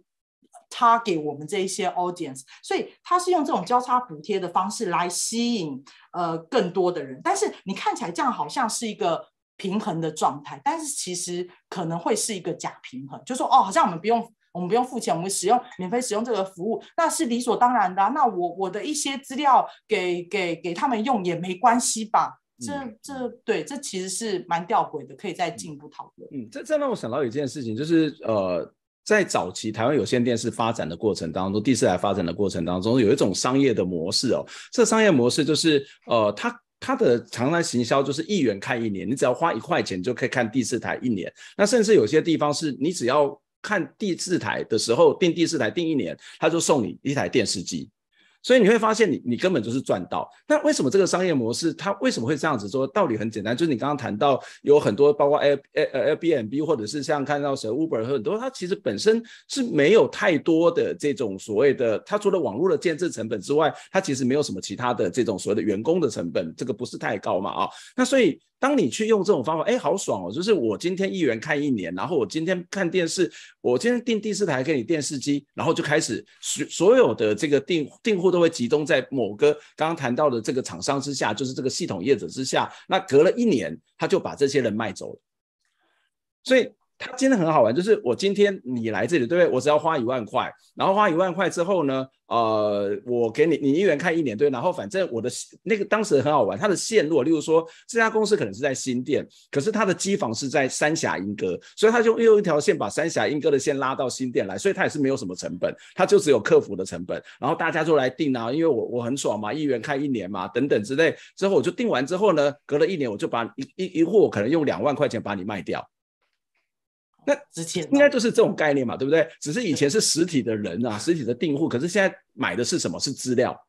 他给我们这一些 audience，所以他是用这种交叉补贴的方式来吸引呃更多的人。但是你看起来这样好像是一个平衡的状态，但是其实可能会是一个假平衡。就说哦，好像我们不用我们不用付钱，我们使用免费使用这个服务，那是理所当然的。那我我的一些资料给给给他们用也没关系吧？这这对这其实是蛮吊诡的，可以再进一步讨论。嗯，这这让我想到一件事情，就是呃。在早期台湾有线电视发展的过程当中，第四台发展的过程当中，有一种商业的模式哦。这商业模式就是，呃，它它的常常行销就是一元看一年，你只要花一块钱就可以看第四台一年。那甚至有些地方是你只要看第四台的时候订第四台订一年，他就送你一台电视机。所以你会发现，你你根本就是赚到。那为什么这个商业模式它为什么会这样子？说道理很简单，就是你刚刚谈到有很多，包括 L L B M B，或者是像看到谁 Uber 很多，它其实本身是没有太多的这种所谓的，它除了网络的建设成本之外，它其实没有什么其他的这种所谓的员工的成本，这个不是太高嘛？啊，那所以。当你去用这种方法，哎，好爽哦！就是我今天一元看一年，然后我今天看电视，我今天订第四台给你电视机，然后就开始所所有的这个订订户都会集中在某个刚刚谈到的这个厂商之下，就是这个系统业者之下。那隔了一年，他就把这些人卖走了，所以。他真的很好玩，就是我今天你来这里，对不对？我只要花一万块，然后花一万块之后呢，呃，我给你，你一元看一年，对。然后反正我的那个当时很好玩，它的线路，例如说这家公司可能是在新店，可是它的机房是在三峡英歌，所以他就用一条线把三峡英歌的线拉到新店来，所以他也是没有什么成本，他就只有客服的成本。然后大家就来订啊，因为我我很爽嘛，一元看一年嘛，等等之类。之后我就订完之后呢，隔了一年，我就把一一一户，我可能用两万块钱把你卖掉。那值钱，应该就是这种概念嘛，对不对？只是以前是实体的人啊，实体的订户，可是现在买的是什么？是资料。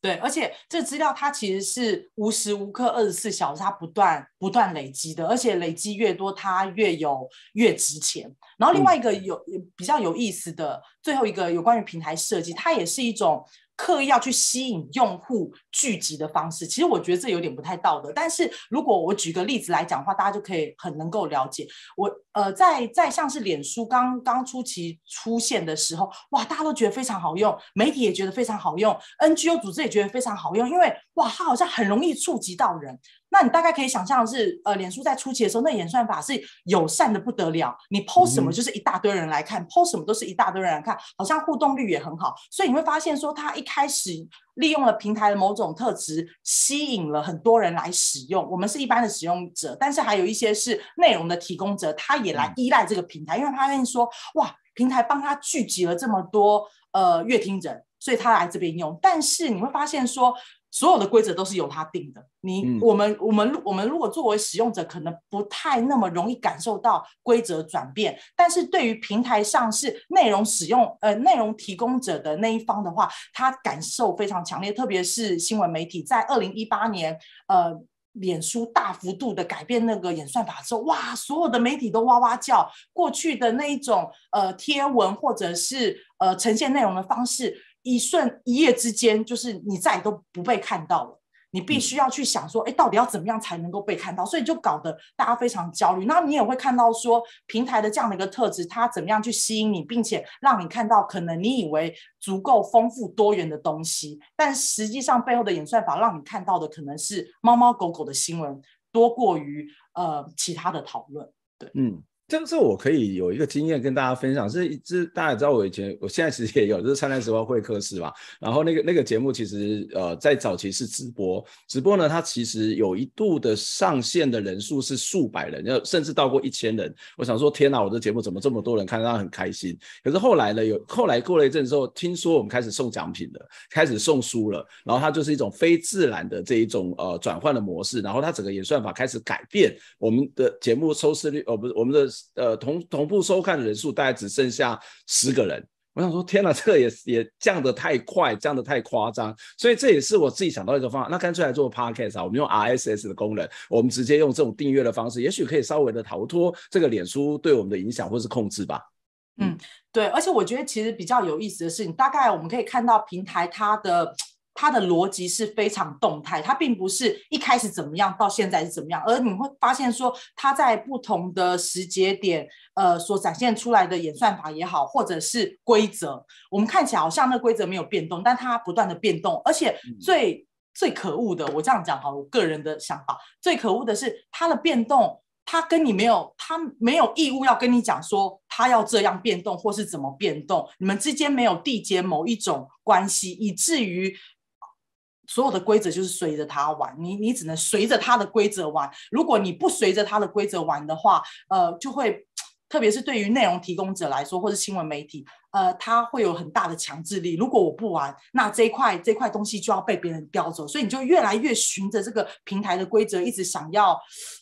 对，而且这资料它其实是无时无刻二十四小时它不断不断累积的，而且累积越多，它越有越值钱。然后另外一个有比较有意思的最后一个有关于平台设计，它也是一种刻意要去吸引用户。聚集的方式，其实我觉得这有点不太道德。但是如果我举个例子来讲的话，大家就可以很能够了解我呃，在在像是脸书刚刚初期出现的时候，哇，大家都觉得非常好用，媒体也觉得非常好用，NGO 组织也觉得非常好用，因为哇，它好像很容易触及到人。那你大概可以想象是呃，脸书在初期的时候，那演算法是友善的不得了，你 post 什么就是一大堆人来看，post 什么都是一大堆人来看，好像互动率也很好。所以你会发现说，它一开始利用了平台的某种。这种特质吸引了很多人来使用。我们是一般的使用者，但是还有一些是内容的提供者，他也来依赖这个平台，因为他愿意说，哇，平台帮他聚集了这么多呃乐听人，所以他来这边用。但是你会发现说。所有的规则都是由他定的。你我们我们我们如果作为使用者，可能不太那么容易感受到规则转变。但是对于平台上是内容使用呃内容提供者的那一方的话，他感受非常强烈。特别是新闻媒体，在二零一八年呃，脸书大幅度的改变那个演算法之后，哇，所有的媒体都哇哇叫。过去的那一种呃贴文或者是呃呈现内容的方式。一瞬一夜之间，就是你再也都不被看到了。你必须要去想说，哎，到底要怎么样才能够被看到？所以就搞得大家非常焦虑。那你也会看到说，平台的这样的一个特质，它怎么样去吸引你，并且让你看到可能你以为足够丰富多元的东西，但实际上背后的演算法让你看到的可能是猫猫狗狗的新闻多过于呃其他的讨论。对，嗯。这这我可以有一个经验跟大家分享，是是大家也知道我以前，我现在其实也有，就是灿烂时光会客室嘛。然后那个那个节目其实呃在早期是直播，直播呢它其实有一度的上线的人数是数百人，要甚至到过一千人。我想说天哪，我的节目怎么这么多人看，让他很开心。可是后来呢，有后来过了一阵之后，听说我们开始送奖品了，开始送书了，然后它就是一种非自然的这一种呃转换的模式，然后它整个演算法开始改变我们的节目收视率哦不是我们的。呃，同同步收看的人数大概只剩下十个人。我想说，天哪，这个也也降的太快，降的太夸张。所以这也是我自己想到一个方法，那干脆来做 podcast 啊。我们用 RSS 的功能，我们直接用这种订阅的方式，也许可以稍微的逃脱这个脸书对我们的影响或是控制吧。嗯，对，而且我觉得其实比较有意思的是，你大概我们可以看到平台它的。它的逻辑是非常动态，它并不是一开始怎么样到现在是怎么样，而你会发现说，它在不同的时节点，呃，所展现出来的演算法也好，或者是规则，我们看起来好像那规则没有变动，但它不断的变动，而且最最可恶的，我这样讲哈，我个人的想法，最可恶的是它的变动，它跟你没有，它没有义务要跟你讲说它要这样变动或是怎么变动，你们之间没有缔结某一种关系，以至于。所有的规则就是随着他玩，你你只能随着他的规则玩。如果你不随着他的规则玩的话，呃，就会，特别是对于内容提供者来说，或者新闻媒体，呃，他会有很大的强制力。如果我不玩，那这一块这块东西就要被别人叼走。所以你就越来越循着这个平台的规则，一直想要，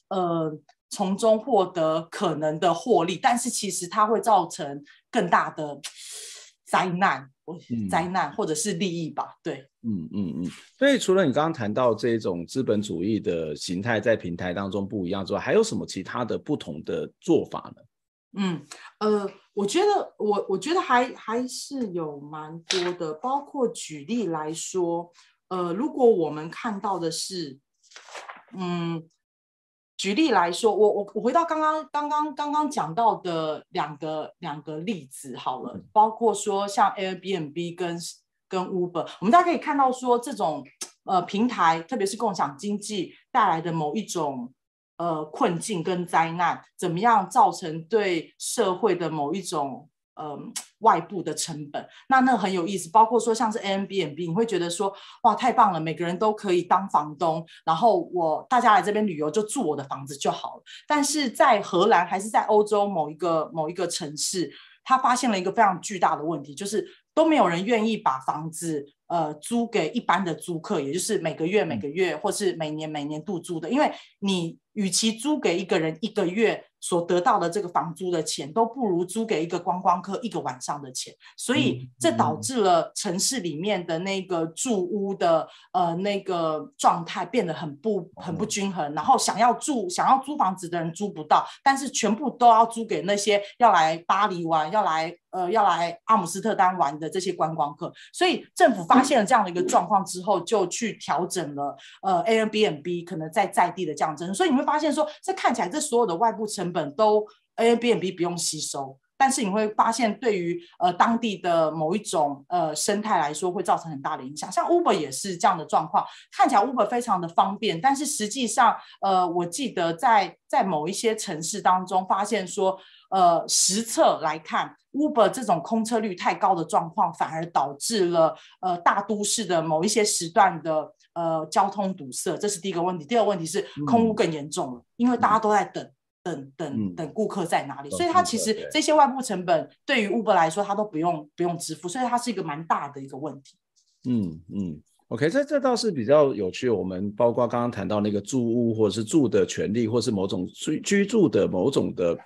呃，从中获得可能的获利。但是其实它会造成更大的灾难。灾难或者是利益吧，对，嗯嗯嗯。所以除了你刚刚谈到这种资本主义的形态在平台当中不一样之外，还有什么其他的不同的做法呢？嗯，呃，我觉得我我觉得还还是有蛮多的，包括举例来说，呃，如果我们看到的是，嗯。举例来说，我我我回到刚刚刚刚刚刚讲到的两个两个例子好了，包括说像 Airbnb 跟跟 Uber，我们大家可以看到说这种呃平台，特别是共享经济带来的某一种呃困境跟灾难，怎么样造成对社会的某一种。嗯，外部的成本，那那很有意思。包括说像是 A M B N B，你会觉得说哇，太棒了，每个人都可以当房东，然后我大家来这边旅游就住我的房子就好了。但是在荷兰还是在欧洲某一个某一个城市，他发现了一个非常巨大的问题，就是都没有人愿意把房子呃租给一般的租客，也就是每个月每个月或是每年每年度租的，因为你与其租给一个人一个月。所得到的这个房租的钱都不如租给一个观光客一个晚上的钱，所以这导致了城市里面的那个住屋的呃那个状态变得很不很不均衡，然后想要住想要租房子的人租不到，但是全部都要租给那些要来巴黎玩要来呃要来阿姆斯特丹玩的这些观光客，所以政府发现了这样的一个状况之后，就去调整了呃 A N B N B 可能在在地的降征，所以你会发现说这看起来这所有的外部成本都 A N B N B 不用吸收，但是你会发现，对于呃当地的某一种呃生态来说，会造成很大的影响。像 Uber 也是这样的状况，看起来 Uber 非常的方便，但是实际上，呃，我记得在在某一些城市当中，发现说，呃，实测来看，Uber 这种空车率太高的状况，反而导致了呃大都市的某一些时段的呃交通堵塞，这是第一个问题。第二个问题是空屋更严重了，因为大家都在等。等等等，顾客在哪里？所以它其实这些外部成本对于 Uber 来说，它都不用不用支付，所以它是一个蛮大的一个问题。嗯嗯，OK，这这倒是比较有趣。我们包括刚刚谈到那个住屋，或者是住的权利，或是某种居居住的某种的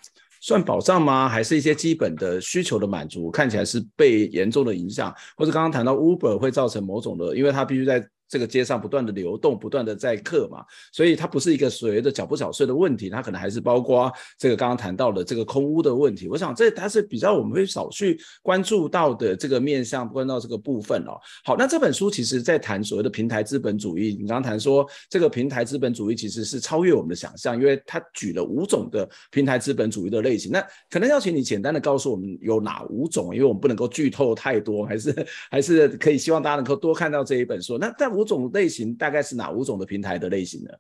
算保障吗？还是一些基本的需求的满足？看起来是被严重的影响，或者刚刚谈到 Uber 会造成某种的，因为它必须在。这个街上不断的流动，不断的在刻嘛，所以它不是一个所谓的缴不缴税的问题，它可能还是包括这个刚刚谈到的这个空屋的问题。我想这它是比较我们会少去关注到的这个面向，关到这个部分哦。好，那这本书其实在谈所谓的平台资本主义，你刚刚谈说这个平台资本主义其实是超越我们的想象，因为它举了五种的平台资本主义的类型。那可能要请你简单的告诉我们有哪五种，因为我们不能够剧透太多，还是还是可以希望大家能够多看到这一本书。那但五种类型大概是哪五种的平台的类型呢？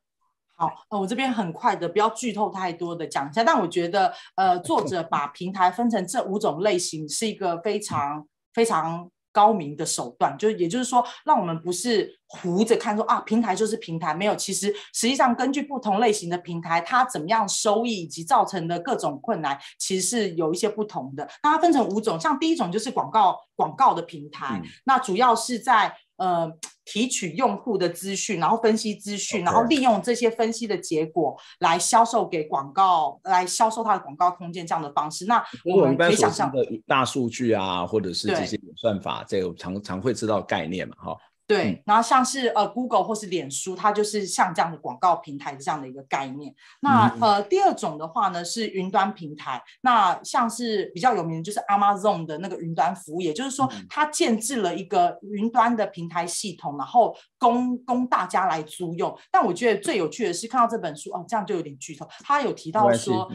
好，我这边很快的，不要剧透太多的讲一下。但我觉得，呃，作者 把平台分成这五种类型是一个非常非常高明的手段，就是也就是说，让我们不是糊着看说啊，平台就是平台，没有。其实实际上，根据不同类型的平台，它怎么样收益以及造成的各种困难，其实是有一些不同的。那它分成五种，像第一种就是广告广告的平台，那主要是在。呃，提取用户的资讯，然后分析资讯，然后利用这些分析的结果来销售给广告，来销售它的广告空间这样的方式。那我们可以想象的大数据啊，或者是这些算法，这个常常会知道概念嘛，哈。对，然后像是呃 Google 或是脸书，它就是像这样的广告平台这样的一个概念。那呃第二种的话呢，是云端平台。那像是比较有名的就是 Amazon 的那个云端服务，也就是说它建置了一个云端的平台系统，然后供供大家来租用。但我觉得最有趣的是看到这本书哦，这样就有点剧透。他有提到说。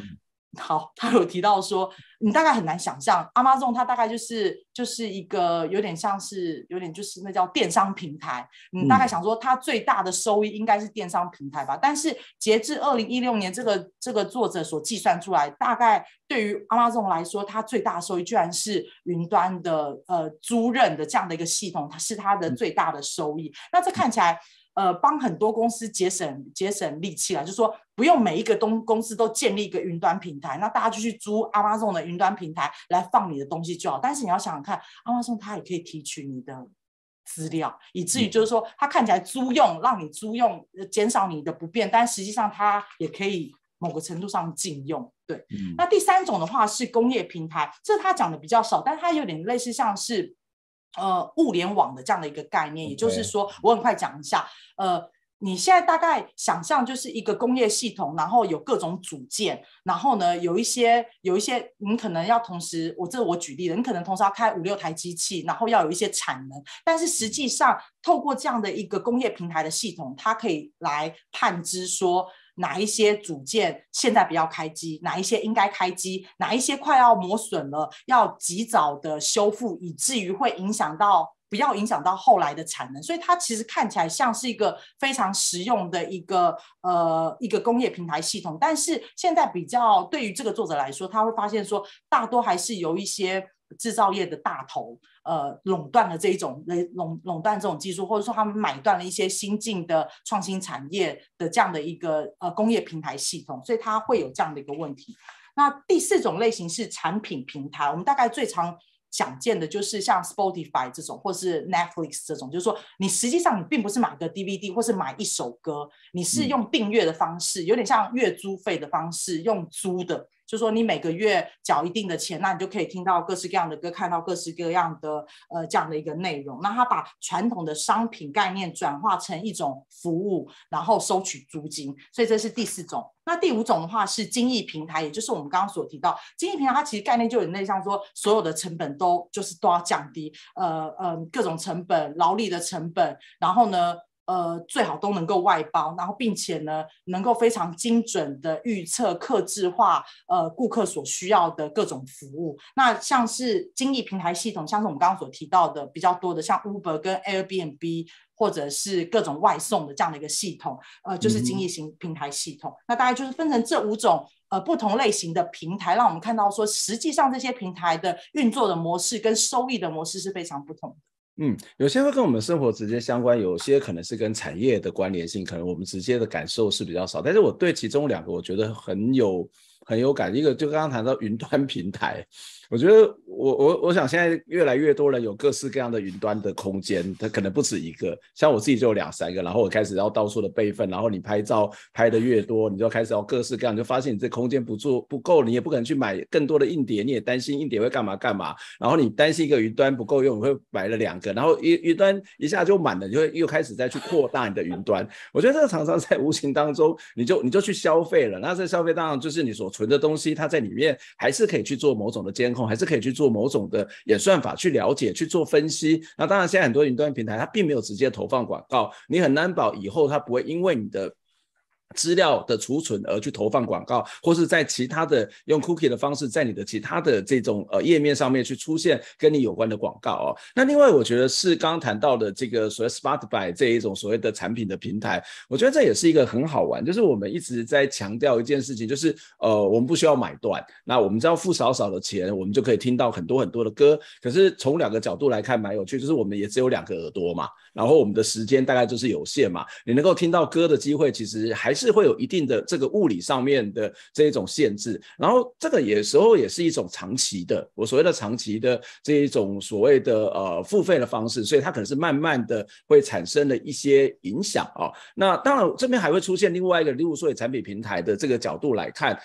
好，他有提到说，你大概很难想象，z o n 它大概就是就是一个有点像是有点就是那叫电商平台。你大概想说，它最大的收益应该是电商平台吧？但是截至二零一六年，这个这个作者所计算出来，大概对于 Amazon 来说，它最大的收益居然是云端的呃租任的这样的一个系统，它是它的最大的收益。那这看起来。呃，帮很多公司节省节省力气了，就说不用每一个东公司都建立一个云端平台，那大家就去租阿巴 n 的云端平台来放你的东西就好。但是你要想想看，阿巴 n 它也可以提取你的资料，以至于就是说，它看起来租用让你租用，减少你的不便，但实际上它也可以某个程度上禁用。对，那第三种的话是工业平台，这它讲的比较少，但它有点类似像是。呃，物联网的这样的一个概念，也就是说，我很快讲一下。呃，你现在大概想象就是一个工业系统，然后有各种组件，然后呢，有一些有一些你可能要同时，我这我举例了，你可能同时要开五六台机器，然后要有一些产能，但是实际上透过这样的一个工业平台的系统，它可以来判知说。哪一些组件现在不要开机，哪一些应该开机，哪一些快要磨损了，要及早的修复，以至于会影响到不要影响到后来的产能。所以它其实看起来像是一个非常实用的一个呃一个工业平台系统。但是现在比较对于这个作者来说，他会发现说，大多还是有一些。制造业的大头，呃，垄断了这一种垄垄断这种技术，或者说他们买断了一些新进的创新产业的这样的一个呃工业平台系统，所以它会有这样的一个问题。那第四种类型是产品平台，我们大概最常想见的就是像 Spotify 这种，或是 Netflix 这种，就是说你实际上你并不是买个 DVD 或是买一首歌，你是用订阅的方式，有点像月租费的方式，用租的。就说你每个月缴一定的钱，那你就可以听到各式各样的歌，看到各式各样的呃这样的一个内容。那他把传统的商品概念转化成一种服务，然后收取租金，所以这是第四种。那第五种的话是精益平台，也就是我们刚刚所提到精益平台，它其实概念就很内向，说所有的成本都就是都要降低，呃呃，各种成本、劳力的成本，然后呢？呃，最好都能够外包，然后并且呢，能够非常精准的预测、客制化，呃，顾客所需要的各种服务。那像是经济平台系统，像是我们刚刚所提到的比较多的，像 Uber 跟 Airbnb，或者是各种外送的这样的一个系统，呃，就是经济型平台系统。那大概就是分成这五种呃不同类型的平台，让我们看到说，实际上这些平台的运作的模式跟收益的模式是非常不同的。嗯，有些会跟我们生活直接相关，有些可能是跟产业的关联性，可能我们直接的感受是比较少。但是我对其中两个，我觉得很有很有感，一个就刚刚谈到云端平台。我觉得我我我想现在越来越多人有各式各样的云端的空间，他可能不止一个，像我自己就有两三个，然后我开始要到处的备份，然后你拍照拍的越多，你就开始要各式各样，就发现你这空间不做不够，你也不可能去买更多的硬碟，你也担心硬碟会干嘛干嘛，然后你担心一个云端不够用，你会买了两个，然后云云端一下就满了，就会又开始再去扩大你的云端。我觉得这个常常在无形当中，你就你就去消费了，那在消费当中就是你所存的东西，它在里面还是可以去做某种的监控。还是可以去做某种的演算法去了解去做分析。那当然，现在很多云端平台它并没有直接投放广告，你很难保以后它不会因为你的。资料的储存而去投放广告，或是在其他的用 cookie 的方式，在你的其他的这种呃页面上面去出现跟你有关的广告哦。那另外我觉得是刚刚谈到的这个所谓 s p o t i f y 这一种所谓的产品的平台，我觉得这也是一个很好玩，就是我们一直在强调一件事情，就是呃我们不需要买断，那我们只要付少少的钱，我们就可以听到很多很多的歌。可是从两个角度来看蛮有趣，就是我们也只有两个耳朵嘛。然后我们的时间大概就是有限嘛，你能够听到歌的机会，其实还是会有一定的这个物理上面的这一种限制。然后这个也时候也是一种长期的，我所谓的长期的这一种所谓的呃付费的方式，所以它可能是慢慢的会产生了一些影响啊。那当然这边还会出现另外一个，例如说以产品平台的这个角度来看，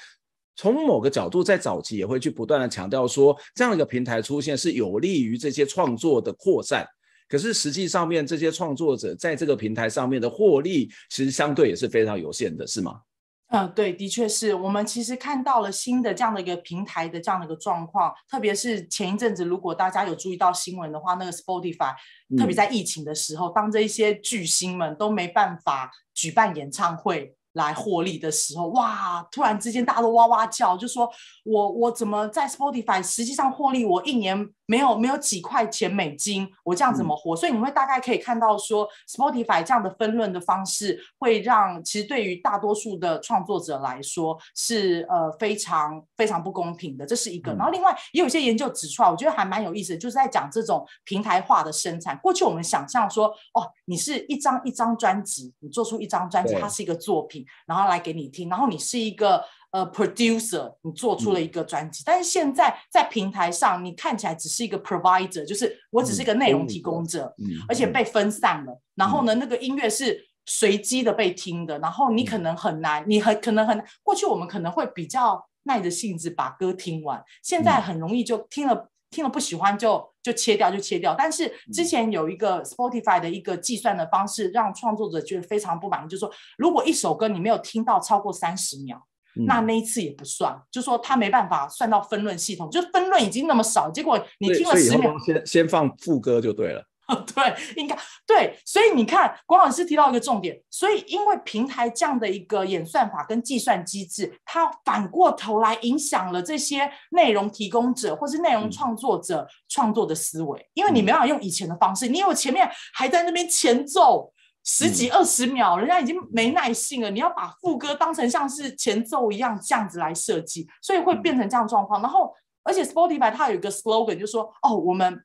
从某个角度在早期也会去不断的强调说，这样一个平台出现是有利于这些创作的扩散。可是实际上面这些创作者在这个平台上面的获利，其实相对也是非常有限的，是吗？嗯，对，的确是我们其实看到了新的这样的一个平台的这样的一个状况，特别是前一阵子，如果大家有注意到新闻的话，那个 Spotify 特别在疫情的时候，当这些巨星们都没办法举办演唱会。来获利的时候，哇！突然之间，大家都哇哇叫，就说：我我怎么在 Spotify 实际上获利？我一年没有没有几块钱美金，我这样怎么活？所以你会大概可以看到，说 Spotify 这样的分论的方式，会让其实对于大多数的创作者来说是呃非常非常不公平的。这是一个。然后另外也有些研究指出来，我觉得还蛮有意思，就是在讲这种平台化的生产。过去我们想象说，哦，你是一张一张专辑，你做出一张专辑，它是一个作品。然后来给你听，然后你是一个呃 producer，你做出了一个专辑，但是现在在平台上，你看起来只是一个 provider，就是我只是一个内容提供者，而且被分散了。然后呢，那个音乐是随机的被听的，然后你可能很难，你很可能很过去我们可能会比较耐着性子把歌听完，现在很容易就听了。听了不喜欢就就切掉就切掉，但是之前有一个 Spotify 的一个计算的方式，让创作者觉得非常不满意，就是说如果一首歌你没有听到超过三十秒，那那一次也不算，就说他没办法算到分论系统，就是分论已经那么少，结果你听了十秒，先先放副歌就对了。哦，对，应该对，所以你看，郭老师提到一个重点，所以因为平台这样的一个演算法跟计算机制，它反过头来影响了这些内容提供者或是内容创作者创作的思维，因为你没办法用以前的方式，你有前面还在那边前奏十几二十秒，人家已经没耐性了，你要把副歌当成像是前奏一样这样子来设计，所以会变成这样状况。然后，而且 Sporty 牌它有一个 slogan，就说哦，我们。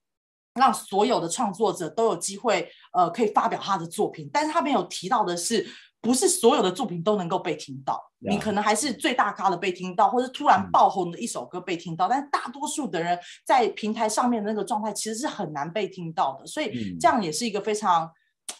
让所有的创作者都有机会，呃，可以发表他的作品。但是他没有提到的是，不是所有的作品都能够被听到。你可能还是最大咖的被听到，或者突然爆红的一首歌被听到。但大多数的人在平台上面的那个状态，其实是很难被听到的。所以这样也是一个非常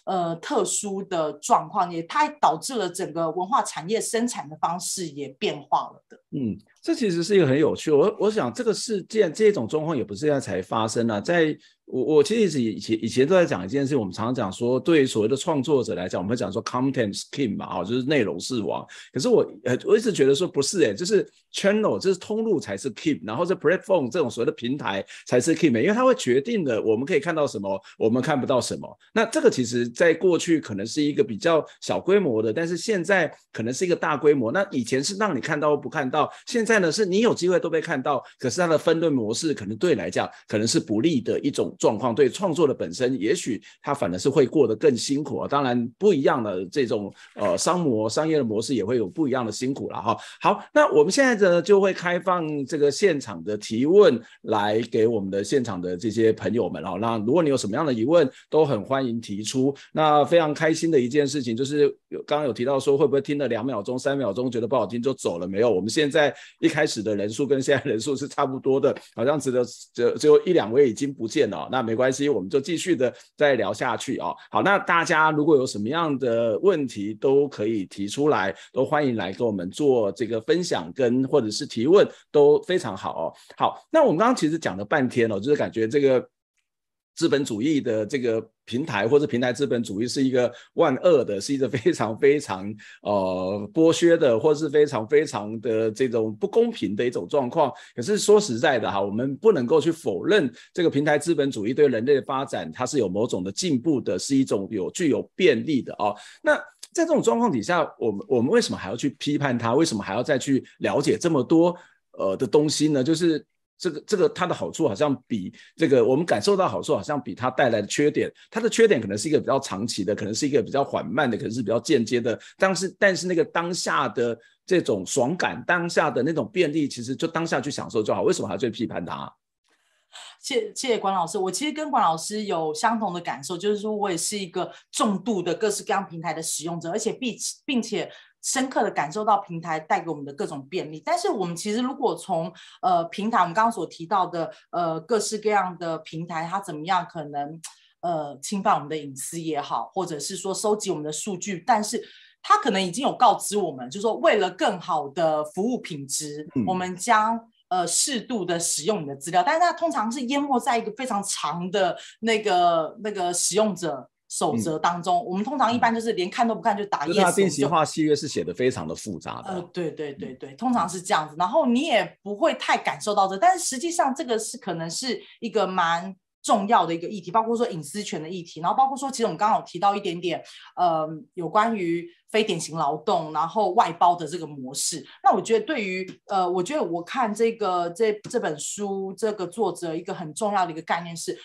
呃特殊的状况，也它导致了整个文化产业生产的方式也变化了的。嗯，这其实是一个很有趣。我我想这个事件这种状况也不是现在才发生了，在。我我其实以以前以前都在讲一件事情，我们常常讲说，对所谓的创作者来讲，我们讲说 content s king 吧，哦，就是内容是王。可是我呃我一直觉得说不是，哎，就是 channel，就是通路才是 k e e g 然后这 platform 这种所谓的平台才是 k e e g 呢，因为它会决定了我们可以看到什么，我们看不到什么。那这个其实在过去可能是一个比较小规模的，但是现在可能是一个大规模。那以前是让你看到不看到，现在呢是你有机会都被看到，可是它的分论模式可能对你来讲可能是不利的一种。状况对创作的本身，也许他反而是会过得更辛苦啊。当然，不一样的这种呃商模商业的模式也会有不一样的辛苦了哈。好，那我们现在呢就会开放这个现场的提问，来给我们的现场的这些朋友们哦。那如果你有什么样的疑问，都很欢迎提出。那非常开心的一件事情就是，有刚刚有提到说会不会听了两秒钟、三秒钟觉得不好听就走了没有？我们现在一开始的人数跟现在人数是差不多的，好像只有只只有一两位已经不见了。那没关系，我们就继续的再聊下去哦。好，那大家如果有什么样的问题，都可以提出来，都欢迎来跟我们做这个分享跟或者是提问，都非常好哦。好，那我们刚刚其实讲了半天了，就是感觉这个资本主义的这个。平台或者平台资本主义是一个万恶的，是一个非常非常呃剥削的，或是非常非常的这种不公平的一种状况。可是说实在的哈，我们不能够去否认这个平台资本主义对人类的发展，它是有某种的进步的，是一种有具有便利的啊。那在这种状况底下，我们我们为什么还要去批判它？为什么还要再去了解这么多呃的东西呢？就是。这个这个它的好处好像比这个我们感受到好处好像比它带来的缺点，它的缺点可能是一个比较长期的，可能是一个比较缓慢的，可能是比较间接的。但是但是那个当下的这种爽感，当下的那种便利，其实就当下去享受就好。为什么还要去批判它？谢谢谢管老师，我其实跟管老师有相同的感受，就是说我也是一个重度的各式各样平台的使用者，而且并并且。深刻的感受到平台带给我们的各种便利，但是我们其实如果从呃平台，我们刚刚所提到的呃各式各样的平台，它怎么样可能呃侵犯我们的隐私也好，或者是说收集我们的数据，但是它可能已经有告知我们，就说为了更好的服务品质，我们将呃适度的使用你的资料，但是它通常是淹没在一个非常长的那个那个使用者。守则当中，我们通常一般就是连看都不看就打 yes。就他定化契约是写的非常的复杂的。呃，对对对对，通常是这样子，然后你也不会太感受到这，但是实际上这个是可能是一个蛮重要的一个议题，包括说隐私权的议题，然后包括说，其实我们刚刚有提到一点点，呃，有关于非典型劳动，然后外包的这个模式。那我觉得对于，呃，我觉得我看这个这这本书这个作者一个很重要的一个概念是，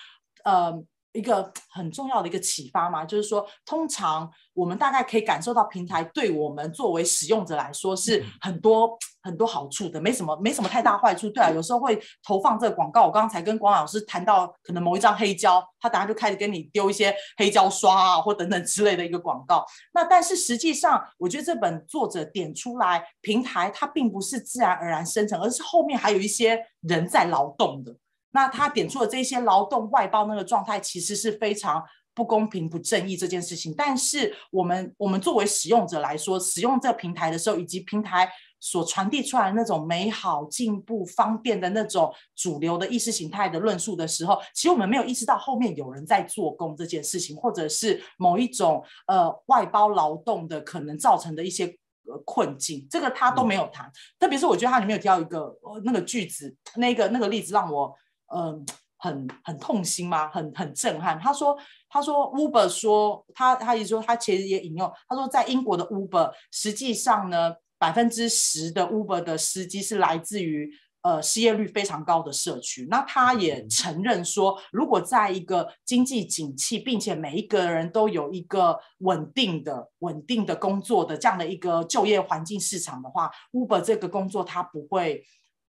嗯。一个很重要的一个启发嘛，就是说，通常我们大概可以感受到平台对我们作为使用者来说是很多很多好处的，没什么没什么太大坏处。对啊，有时候会投放这个广告。我刚才跟光老师谈到，可能某一张黑胶，他等下就开始跟你丢一些黑胶刷啊或等等之类的一个广告。那但是实际上，我觉得这本作者点出来，平台它并不是自然而然生成，而是后面还有一些人在劳动的。那他点出了这些劳动外包那个状态，其实是非常不公平、不正义这件事情。但是我们我们作为使用者来说，使用这个平台的时候，以及平台所传递出来的那种美好、进步、方便的那种主流的意识形态的论述的时候，其实我们没有意识到后面有人在做工这件事情，或者是某一种呃外包劳动的可能造成的一些呃，困境，这个他都没有谈。特别是我觉得他里面有提到一个那个句子，那个那个例子让我。嗯，很很痛心吗？很很震撼。他说：“他说 Uber 说他他也说他其实也引用他说，在英国的 Uber 实际上呢，百分之十的 Uber 的司机是来自于呃失业率非常高的社区。那他也承认说，如果在一个经济景气，并且每一个人都有一个稳定的、稳定的工作的这样的一个就业环境市场的话，Uber 这个工作它不会。”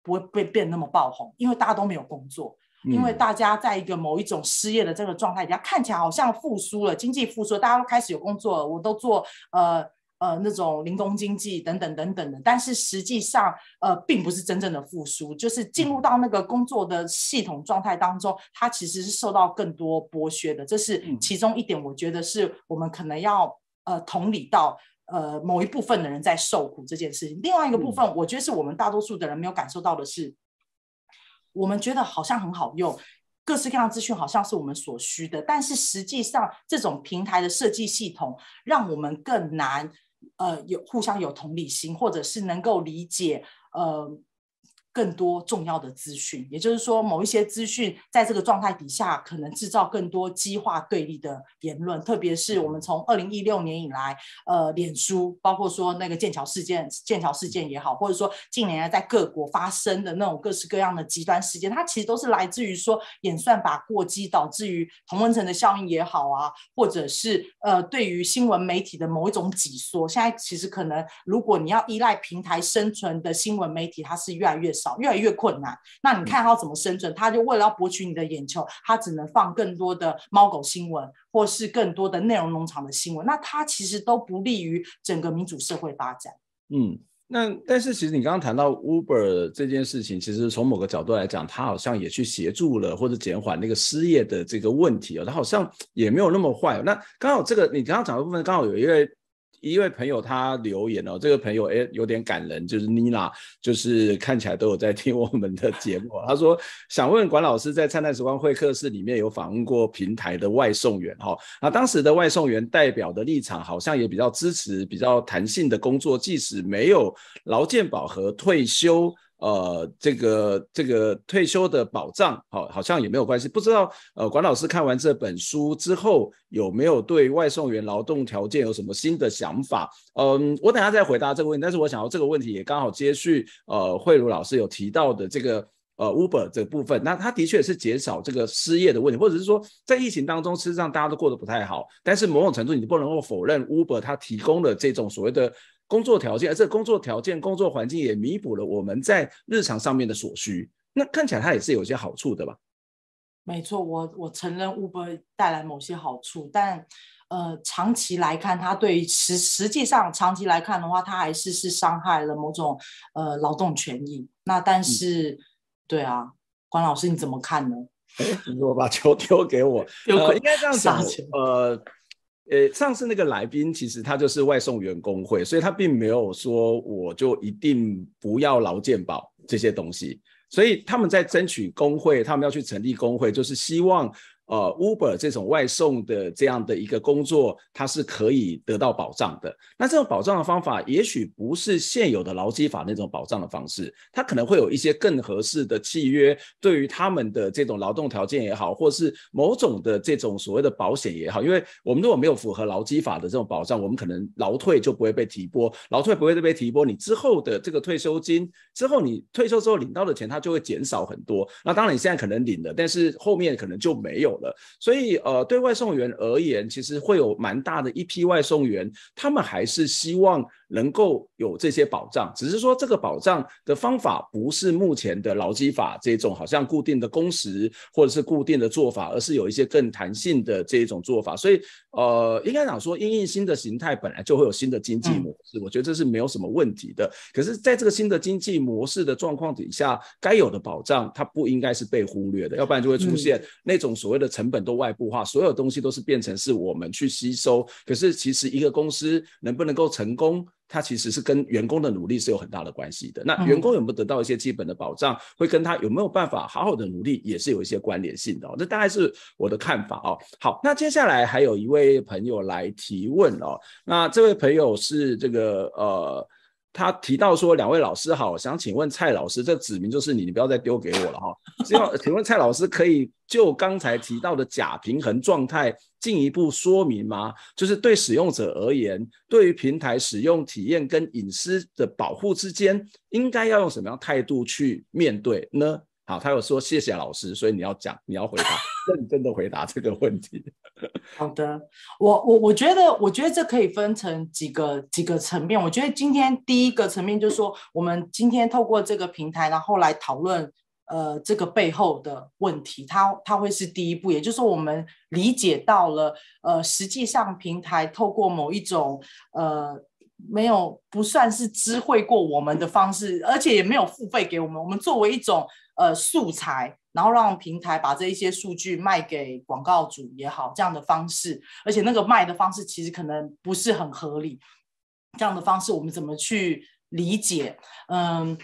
不会被变那么爆红，因为大家都没有工作，因为大家在一个某一种失业的这个状态下，看起来好像复苏了，经济复苏，大家都开始有工作，了，我都做呃呃那种零工经济等等等等的，但是实际上呃并不是真正的复苏，就是进入到那个工作的系统状态当中，它其实是受到更多剥削的，这是其中一点，我觉得是我们可能要呃同理到。呃，某一部分的人在受苦这件事情，另外一个部分，我觉得是我们大多数的人没有感受到的是，我们觉得好像很好用，各式各样资讯好像是我们所需的，但是实际上这种平台的设计系统，让我们更难，呃，有互相有同理心，或者是能够理解，呃。更多重要的资讯，也就是说，某一些资讯在这个状态底下，可能制造更多激化对立的言论。特别是我们从二零一六年以来，呃，脸书包括说那个剑桥事件，剑桥事件也好，或者说近年来在各国发生的那种各式各样的极端事件，它其实都是来自于说演算法过激，导致于同温层的效应也好啊，或者是呃，对于新闻媒体的某一种挤缩。现在其实可能，如果你要依赖平台生存的新闻媒体，它是越来越少。越来越困难，那你看他怎么生存？他就为了要博取你的眼球，他只能放更多的猫狗新闻，或是更多的内容农场的新闻。那他其实都不利于整个民主社会发展。嗯，那但是其实你刚刚谈到 Uber 这件事情，其实从某个角度来讲，它好像也去协助了或者减缓那个失业的这个问题哦，它好像也没有那么坏。那刚好这个你刚刚讲的部分，刚好有一位一位朋友他留言哦，这个朋友哎有点感人，就是妮娜，就是看起来都有在听我们的节目。他说想问管老师，在灿烂时光会客室里面有访问过平台的外送员哈，那当时的外送员代表的立场好像也比较支持比较弹性的工作，即使没有劳健保和退休。呃，这个这个退休的保障，好，好像也没有关系。不知道呃，管老师看完这本书之后，有没有对外送员劳动条件有什么新的想法？嗯，我等下再回答这个问题。但是我想要这个问题也刚好接续呃，慧茹老师有提到的这个呃，Uber 的部分。那它的确是减少这个失业的问题，或者是说在疫情当中，事实上大家都过得不太好。但是某种程度你不能够否认，Uber 它提供了这种所谓的。工作条件，而这工作条件、工作环境也弥补了我们在日常上面的所需。那看起来它也是有些好处的吧？没错，我我承认 Uber 带来某些好处，但呃，长期来看，它对实实际上长期来看的话，它还是是伤害了某种呃劳动权益。那但是，对啊，关老师你怎么看呢？如果把球丢给我，应该这样打。呃。呃，上次那个来宾其实他就是外送员工会，所以他并没有说我就一定不要劳健保这些东西，所以他们在争取工会，他们要去成立工会，就是希望。呃，Uber 这种外送的这样的一个工作，它是可以得到保障的。那这种保障的方法，也许不是现有的劳基法那种保障的方式，它可能会有一些更合适的契约，对于他们的这种劳动条件也好，或是某种的这种所谓的保险也好。因为我们如果没有符合劳基法的这种保障，我们可能劳退就不会被提拨，劳退不会被提拨，你之后的这个退休金之后你退休之后领到的钱，它就会减少很多。那当然，你现在可能领了，但是后面可能就没有。所以，呃，对外送员而言，其实会有蛮大的一批外送员，他们还是希望。能够有这些保障，只是说这个保障的方法不是目前的劳基法这种好像固定的工时或者是固定的做法，而是有一些更弹性的这一种做法。所以，呃，应该讲说，因应新的形态本来就会有新的经济模式，我觉得这是没有什么问题的。可是，在这个新的经济模式的状况底下，该有的保障它不应该是被忽略的，要不然就会出现那种所谓的成本都外部化，所有东西都是变成是我们去吸收。可是，其实一个公司能不能够成功？它其实是跟员工的努力是有很大的关系的。那员工有没有得到一些基本的保障，会跟他有没有办法好好的努力也是有一些关联性的。这大概是我的看法哦。好，那接下来还有一位朋友来提问哦。那这位朋友是这个呃。他提到说：“两位老师好，想请问蔡老师，这指名就是你，你不要再丢给我了哈。希望请问蔡老师可以就刚才提到的假平衡状态进一步说明吗？就是对使用者而言，对于平台使用体验跟隐私的保护之间，应该要用什么样态度去面对呢？”好，他有说谢谢老师，所以你要讲，你要回答。认真的回答这个问题。好的，我我我觉得，我觉得这可以分成几个几个层面。我觉得今天第一个层面就是说，我们今天透过这个平台，然后来讨论呃这个背后的问题，它它会是第一步，也就是说，我们理解到了呃，实际上平台透过某一种呃没有不算是知会过我们的方式，而且也没有付费给我们，我们作为一种。呃，素材，然后让平台把这一些数据卖给广告主也好，这样的方式，而且那个卖的方式其实可能不是很合理，这样的方式我们怎么去理解？嗯，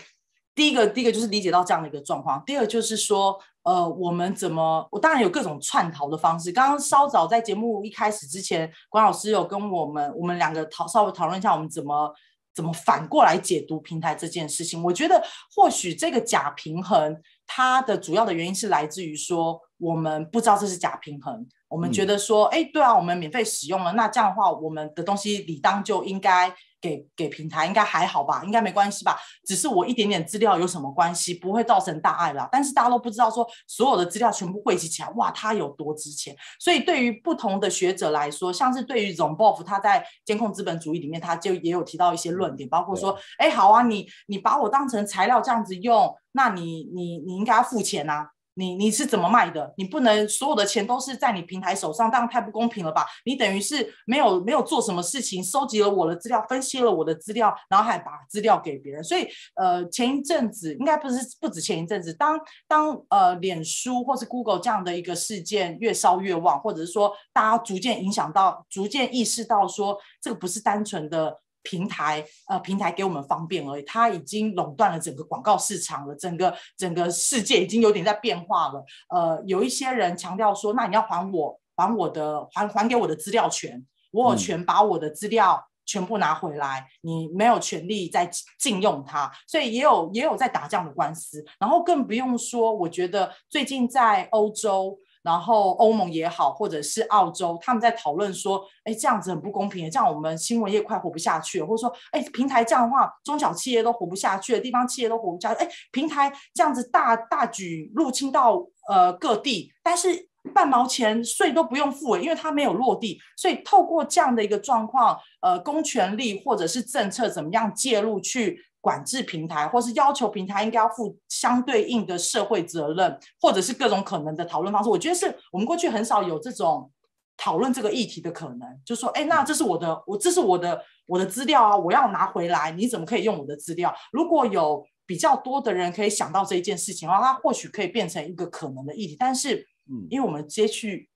第一个，第一个就是理解到这样的一个状况，第二就是说，呃，我们怎么，我当然有各种串逃的方式。刚刚稍早在节目一开始之前，关老师有跟我们，我们两个讨稍微讨论一下，我们怎么。怎么反过来解读平台这件事情？我觉得或许这个假平衡，它的主要的原因是来自于说，我们不知道这是假平衡，我们觉得说，哎，对啊，我们免费使用了，那这样的话，我们的东西理当就应该。给给平台应该还好吧，应该没关系吧。只是我一点点资料有什么关系？不会造成大碍啦。但是大家都不知道说所有的资料全部汇集起来，哇，它有多值钱。所以对于不同的学者来说，像是对于 z i m b o r d 他在《监控资本主义》里面，他就也有提到一些论点，包括说，哎，好啊，你你把我当成材料这样子用，那你你你应该要付钱啊。你你是怎么卖的？你不能所有的钱都是在你平台手上，这样太不公平了吧？你等于是没有没有做什么事情，收集了我的资料，分析了我的资料，然后还把资料给别人。所以，呃，前一阵子应该不是不止前一阵子，当当呃，脸书或是 Google 这样的一个事件越烧越旺，或者是说大家逐渐影响到，逐渐意识到说这个不是单纯的。平台呃，平台给我们方便而已，它已经垄断了整个广告市场了，整个整个世界已经有点在变化了。呃，有一些人强调说，那你要还我还我的还还给我的资料权，我有权把我的资料全部拿回来，你没有权利再禁用它。所以也有也有在打这样的官司，然后更不用说，我觉得最近在欧洲。然后欧盟也好，或者是澳洲，他们在讨论说，哎，这样子很不公平，这样我们新闻业快活不下去了，或者说，哎，平台这样的话，中小企业都活不下去，地方企业都活不下去，哎，平台这样子大大举入侵到呃各地，但是半毛钱税都不用付因为它没有落地，所以透过这样的一个状况，呃，公权力或者是政策怎么样介入去。管制平台，或是要求平台应该要负相对应的社会责任，或者是各种可能的讨论方式。我觉得是我们过去很少有这种讨论这个议题的可能。就说，哎，那这是我的，我这是我的，我的资料啊，我要拿回来，你怎么可以用我的资料？如果有比较多的人可以想到这一件事情的话，它或许可以变成一个可能的议题。但是，嗯，因为我们接续。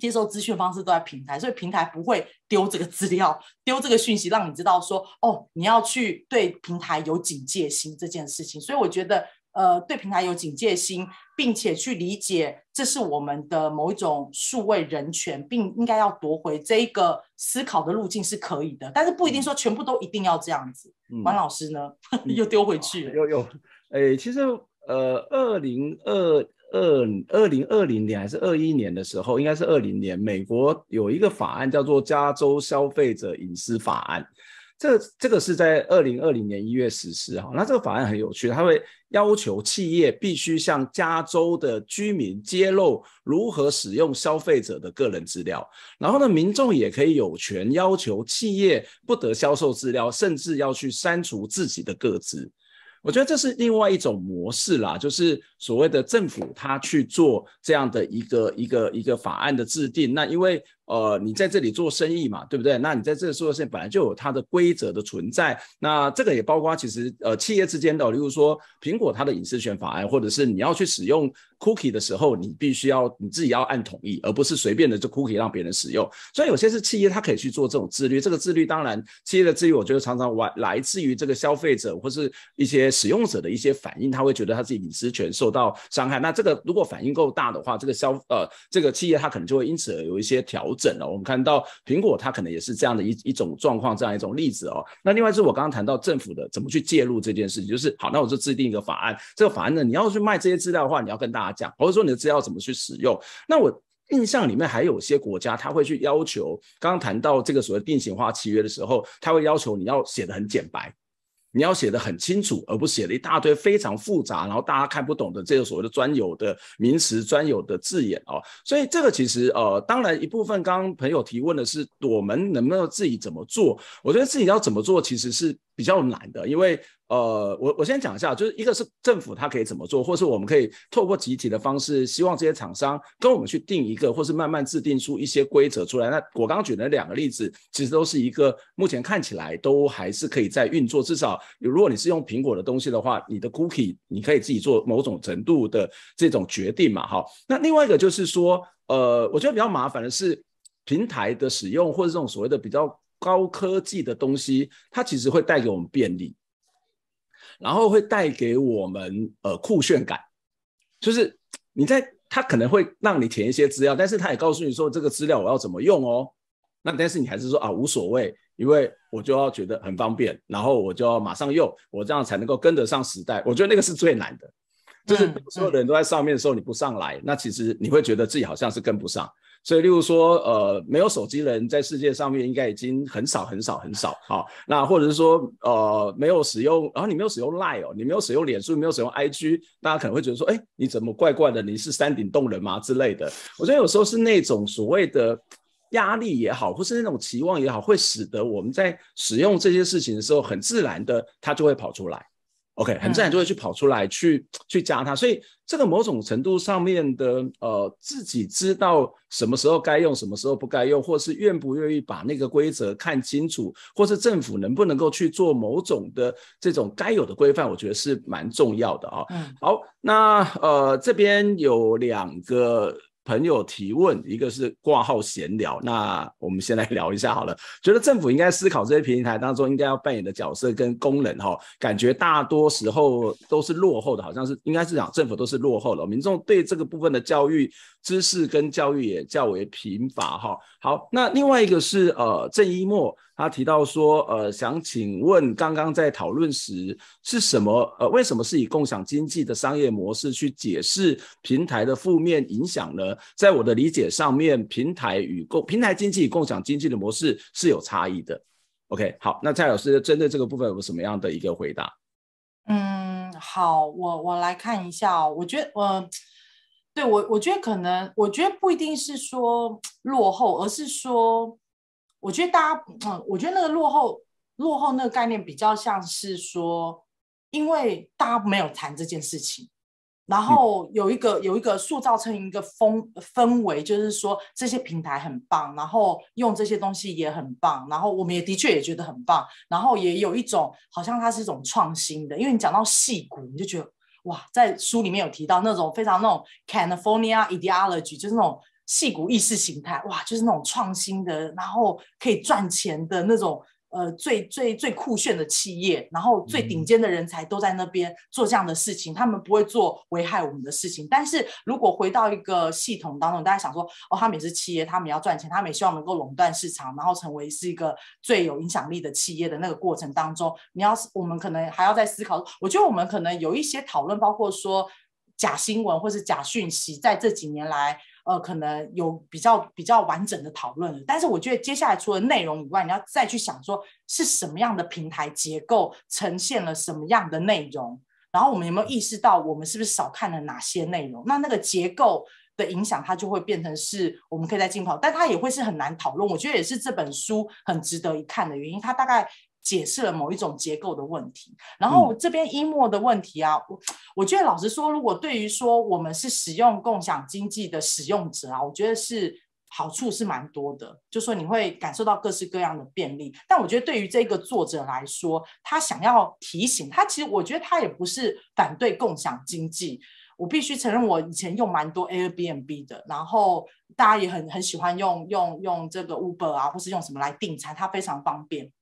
接收资讯方式都在平台，所以平台不会丢这个资料、丢这个讯息，让你知道说哦，你要去对平台有警戒心这件事情。所以我觉得，呃，对平台有警戒心，并且去理解，这是我们的某一种数位人权，并应该要夺回这一个思考的路径是可以的，但是不一定说全部都一定要这样子。王老师呢，又丢回去了，又又，哎，其实，呃，二零二。二二零二零年还是二一年的时候，应该是二零年，美国有一个法案叫做《加州消费者隐私法案》，这这个是在二零二零年一月实施哈。那这个法案很有趣，它会要求企业必须向加州的居民揭露如何使用消费者的个人资料，然后呢，民众也可以有权要求企业不得销售资料，甚至要去删除自己的个资。我觉得这是另外一种模式啦，就是所谓的政府他去做这样的一个一个一个法案的制定，那因为。呃，你在这里做生意嘛，对不对？那你在这里做生意本来就有它的规则的存在。那这个也包括其实呃企业之间的，例如说苹果它的隐私权法案，或者是你要去使用 cookie 的时候，你必须要你自己要按同意，而不是随便的就 cookie 让别人使用。所以有些是企业它可以去做这种自律，这个自律当然企业的自律，我觉得常常来来自于这个消费者或是一些使用者的一些反应，他会觉得他自己隐私权受到伤害。那这个如果反应够大的话，这个消呃这个企业它可能就会因此有一些调。整了，我们看到苹果它可能也是这样的一一种状况，这样一种例子哦。那另外是我刚刚谈到政府的怎么去介入这件事情，就是好，那我就制定一个法案。这个法案呢，你要去卖这些资料的话，你要跟大家讲，或者说你的资料怎么去使用。那我印象里面还有些国家，他会去要求，刚刚谈到这个所谓定型化契约的时候，他会要求你要写的很简白。你要写的很清楚，而不写了一大堆非常复杂，然后大家看不懂的这个所谓的专有的名词、专有的字眼哦。所以这个其实呃，当然一部分刚刚朋友提问的是我们能不能自己怎么做？我觉得自己要怎么做，其实是。比较难的，因为呃，我我先讲一下，就是一个是政府它可以怎么做，或是我们可以透过集体的方式，希望这些厂商跟我们去定一个，或是慢慢制定出一些规则出来。那我刚刚举的两个例子，其实都是一个目前看起来都还是可以在运作。至少如果你是用苹果的东西的话，你的 cookie 你可以自己做某种程度的这种决定嘛，哈。那另外一个就是说，呃，我觉得比较麻烦的是平台的使用，或者这种所谓的比较。高科技的东西，它其实会带给我们便利，然后会带给我们呃酷炫感。就是你在他可能会让你填一些资料，但是他也告诉你说这个资料我要怎么用哦。那但是你还是说啊无所谓，因为我就要觉得很方便，然后我就要马上用，我这样才能够跟得上时代。我觉得那个是最难的，就是所有人都在上面的时候你不上来，那其实你会觉得自己好像是跟不上。所以，例如说，呃，没有手机人在世界上面应该已经很少很少很少好，那或者是说，呃，没有使用，然后你没有使用 Line 哦，你没有使用脸书，没有使用 IG，大家可能会觉得说，哎，你怎么怪怪的？你是山顶洞人吗之类的？我觉得有时候是那种所谓的压力也好，或是那种期望也好，会使得我们在使用这些事情的时候，很自然的它就会跑出来。OK，很自然就会去跑出来，去去加它，所以这个某种程度上面的，呃，自己知道什么时候该用，什么时候不该用，或是愿不愿意把那个规则看清楚，或是政府能不能够去做某种的这种该有的规范，我觉得是蛮重要的啊。嗯，好，那呃这边有两个。朋友提问，一个是挂号闲聊，那我们先来聊一下好了。觉得政府应该思考这些平台当中应该要扮演的角色跟功能哈，感觉大多时候都是落后的，好像是应该是讲政府都是落后的，民众对这个部分的教育知识跟教育也较为贫乏哈。好，那另外一个是呃郑一墨。他提到说，呃，想请问，刚刚在讨论时是什么？呃，为什么是以共享经济的商业模式去解释平台的负面影响呢？在我的理解上面，平台与共平台经济、共享经济的模式是有差异的。OK，好，那蔡老师针对这个部分有什么样的一个回答？嗯，好，我我来看一下。我觉得，呃，对我，我觉得可能，我觉得不一定是说落后，而是说。我觉得大家，嗯，我觉得那个落后落后那个概念比较像是说，因为大家没有谈这件事情，然后有一个有一个塑造成一个风氛围，就是说这些平台很棒，然后用这些东西也很棒，然后我们也的确也觉得很棒，然后也有一种好像它是一种创新的，因为你讲到戏骨，你就觉得哇，在书里面有提到那种非常那种 California ideology，就是那种。戏股意识形态哇，就是那种创新的，然后可以赚钱的那种，呃，最最最酷炫的企业，然后最顶尖的人才都在那边做这样的事情，他们不会做危害我们的事情。但是如果回到一个系统当中，大家想说，哦，他们也是企业，他们也要赚钱，他们也希望能够垄断市场，然后成为是一个最有影响力的企业的那个过程当中，你要我们可能还要再思考。我觉得我们可能有一些讨论，包括说假新闻或是假讯息，在这几年来。呃，可能有比较比较完整的讨论了，但是我觉得接下来除了内容以外，你要再去想说是什么样的平台结构呈现了什么样的内容，然后我们有没有意识到我们是不是少看了哪些内容？那那个结构的影响，它就会变成是我们可以在进口，但它也会是很难讨论。我觉得也是这本书很值得一看的原因，它大概。解释了某一种结构的问题，然后这边一默的问题啊，我我觉得老实说，如果对于说我们是使用共享经济的使用者啊，我觉得是好处是蛮多的，就说你会感受到各式各样的便利。但我觉得对于这个作者来说，他想要提醒他，其实我觉得他也不是反对共享经济。我必须承认，我以前用蛮多 Airbnb 的，然后大家也很很喜欢用用用这个 Uber 啊，或是用什么来订餐，它非常方便。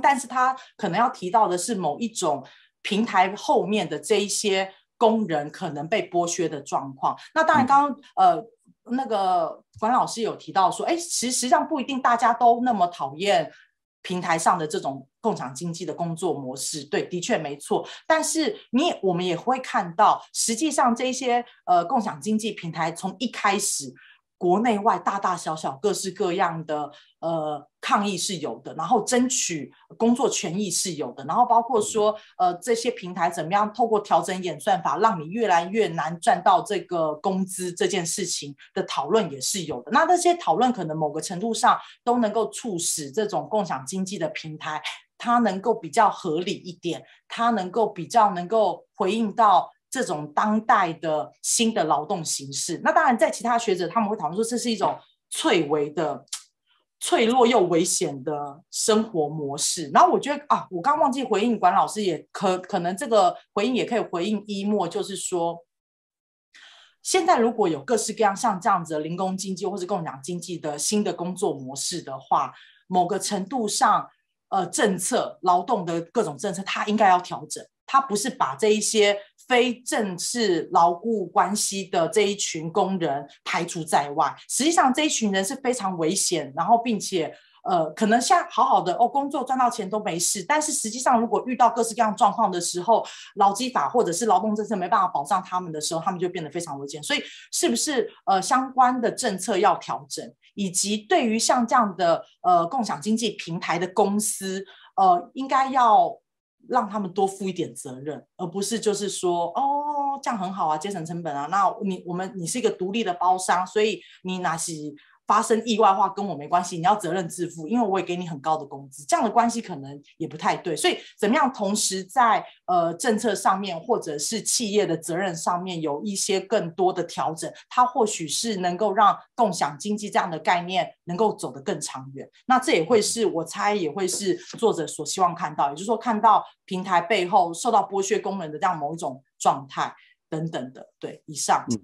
但是他可能要提到的是某一种平台后面的这一些工人可能被剥削的状况。那当然，刚刚呃，那个管老师有提到说，哎，其实实际上不一定大家都那么讨厌平台上的这种共享经济的工作模式。对，的确没错。但是你我们也会看到，实际上这些呃共享经济平台从一开始。国内外大大小小各式各样的呃抗议是有的，然后争取工作权益是有的，然后包括说呃这些平台怎么样透过调整演算法，让你越来越难赚到这个工资这件事情的讨论也是有的。那这些讨论可能某个程度上都能够促使这种共享经济的平台，它能够比较合理一点，它能够比较能够回应到。这种当代的新的劳动形式，那当然，在其他学者他们会讨论说这是一种脆微的、脆弱又危险的生活模式。然后我觉得啊，我刚忘记回应管老师，也可可能这个回应也可以回应一莫，就是说，现在如果有各式各样像这样子的零工经济或者共享经济的新的工作模式的话，某个程度上，呃，政策劳动的各种政策，它应该要调整，它不是把这一些。非正式牢固关系的这一群工人排除在外。实际上，这一群人是非常危险。然后，并且，呃，可能像好好的哦，工作赚到钱都没事。但是，实际上，如果遇到各式各样状况的时候，劳基法或者是劳动政策没办法保障他们的时候，他们就变得非常危险。所以，是不是呃相关的政策要调整，以及对于像这样的呃共享经济平台的公司，呃，应该要。让他们多负一点责任，而不是就是说，哦，这样很好啊，节省成本啊。那你我们你是一个独立的包商，所以你拿起发生意外的话跟我没关系，你要责任自负，因为我也给你很高的工资，这样的关系可能也不太对。所以怎么样？同时在呃政策上面，或者是企业的责任上面，有一些更多的调整，它或许是能够让共享经济这样的概念能够走得更长远。那这也会是我猜，也会是作者所希望看到，也就是说，看到平台背后受到剥削功能的这样某一种状态等等的。对，以上。嗯，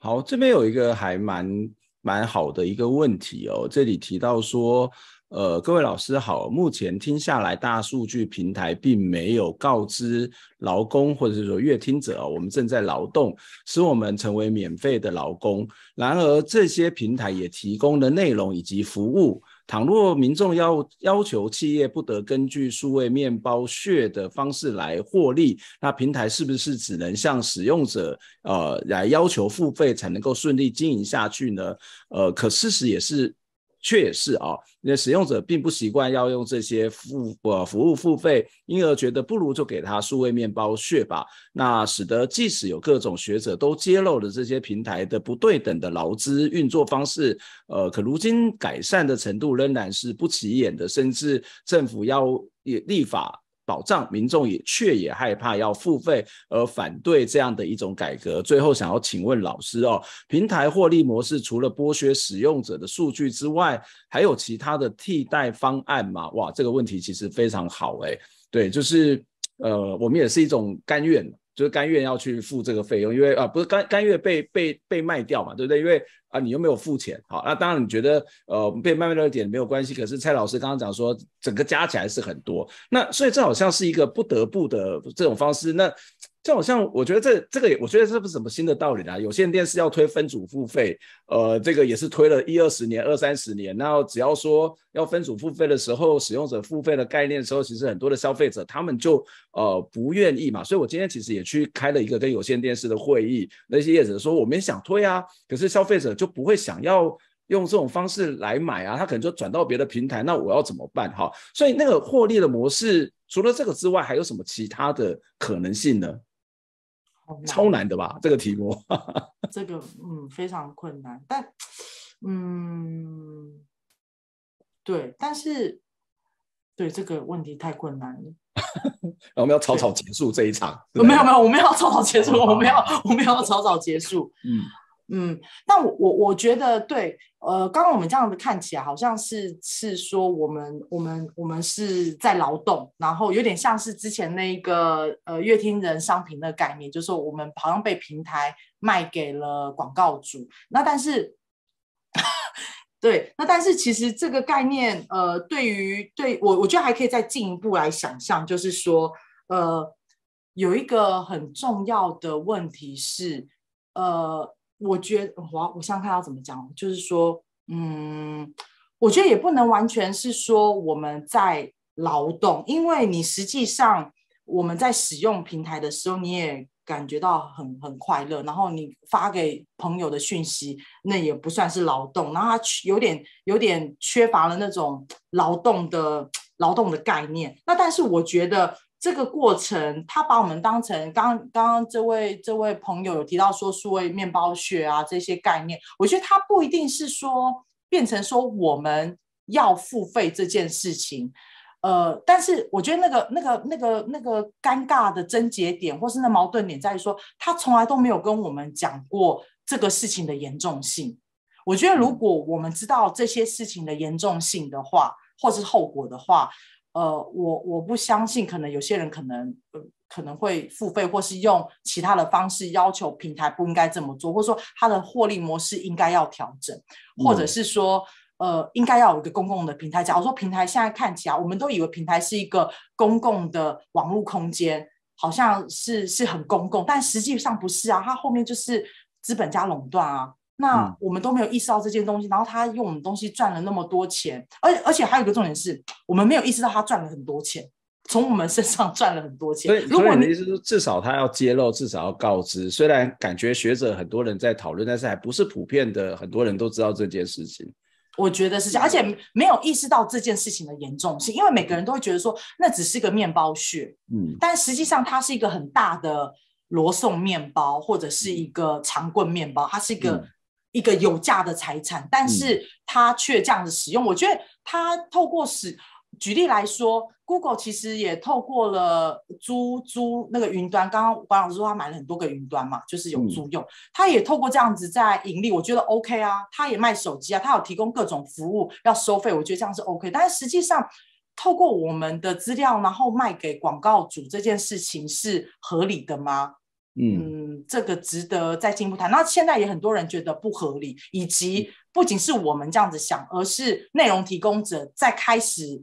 好，这边有一个还蛮。蛮好的一个问题哦，这里提到说，呃，各位老师好，目前听下来，大数据平台并没有告知劳工或者是说阅听者，我们正在劳动，使我们成为免费的劳工。然而，这些平台也提供的内容以及服务。倘若民众要要求企业不得根据数位面包屑的方式来获利，那平台是不是只能向使用者呃来要求付费才能够顺利经营下去呢？呃，可事实也是。确也是啊，那使用者并不习惯要用这些付呃服务付费，因而觉得不如就给他数位面包屑吧。那使得即使有各种学者都揭露了这些平台的不对等的劳资运作方式，呃，可如今改善的程度仍然是不起眼的，甚至政府要立法。保障民众也却也害怕要付费而反对这样的一种改革，最后想要请问老师哦，平台获利模式除了剥削使用者的数据之外，还有其他的替代方案吗？哇，这个问题其实非常好哎，对，就是呃，我们也是一种甘愿。就是甘愿要去付这个费用，因为啊，不是甘甘愿被被被卖掉嘛，对不对？因为啊，你又没有付钱，好，那当然你觉得呃被卖掉一点没有关系，可是蔡老师刚刚讲说，整个加起来是很多，那所以这好像是一个不得不的这种方式，那。就好像我觉得这这个也，我觉得这不是什么新的道理啦。有线电视要推分组付费，呃，这个也是推了一二十年、二三十年。那只要说要分组付费的时候，使用者付费的概念的时候，其实很多的消费者他们就呃不愿意嘛。所以我今天其实也去开了一个跟有线电视的会议，那些业者说我们想推啊，可是消费者就不会想要用这种方式来买啊，他可能就转到别的平台，那我要怎么办哈？所以那个获利的模式除了这个之外，还有什么其他的可能性呢？超难的吧，这个题目。这个嗯，非常困难，但嗯，对，但是对这个问题太困难了。我们要草草结束这一场。没有没有，我们要草草结束。我们要我们要草草结束。嗯。嗯，那我我我觉得对，呃，刚刚我们这样子看起来好像是是说我们我们我们是在劳动，然后有点像是之前那个呃乐听人商品的概念，就是说我们好像被平台卖给了广告主。那但是，对，那但是其实这个概念，呃，对于对我我觉得还可以再进一步来想象，就是说，呃，有一个很重要的问题是，呃。我觉得，我我想看要怎么讲，就是说，嗯，我觉得也不能完全是说我们在劳动，因为你实际上我们在使用平台的时候，你也感觉到很很快乐，然后你发给朋友的讯息，那也不算是劳动，然后它有点有点缺乏了那种劳动的劳动的概念，那但是我觉得。这个过程，他把我们当成刚刚刚刚这位这位朋友有提到说数位面包屑啊这些概念，我觉得他不一定是说变成说我们要付费这件事情，呃，但是我觉得那个那个那个那个尴尬的症结点或是那矛盾点在于说，他从来都没有跟我们讲过这个事情的严重性。我觉得如果我们知道这些事情的严重性的话，或是后果的话。呃，我我不相信，可能有些人可能呃可能会付费，或是用其他的方式要求平台不应该这么做，或者说它的获利模式应该要调整，或者是说呃应该要有一个公共的平台。假如说平台现在看起来，我们都以为平台是一个公共的网络空间，好像是是很公共，但实际上不是啊，它后面就是资本家垄断啊。那我们都没有意识到这件东西，然后他用我们东西赚了那么多钱，而而且还有一个重点是，我们没有意识到他赚了很多钱，从我们身上赚了很多钱。所以，你的意思是，至少他要揭露，至少要告知。虽然感觉学者很多人在讨论，但是还不是普遍的，很多人都知道这件事情。我觉得是这样，而且没有意识到这件事情的严重性，因为每个人都会觉得说那只是一个面包屑，嗯，但实际上它是一个很大的罗宋面包或者是一个长棍面包，它是一个。一个有价的财产，但是他却这样子使用。我觉得他透过使举例来说，Google 其实也透过了租租那个云端。刚刚关老师说他买了很多个云端嘛，就是有租用，他也透过这样子在盈利。我觉得 OK 啊，他也卖手机啊，他有提供各种服务要收费，我觉得这样是 OK。但是实际上，透过我们的资料然后卖给广告主这件事情是合理的吗？嗯。这个值得再进一步谈。那现在也很多人觉得不合理，以及不仅是我们这样子想，而是内容提供者在开始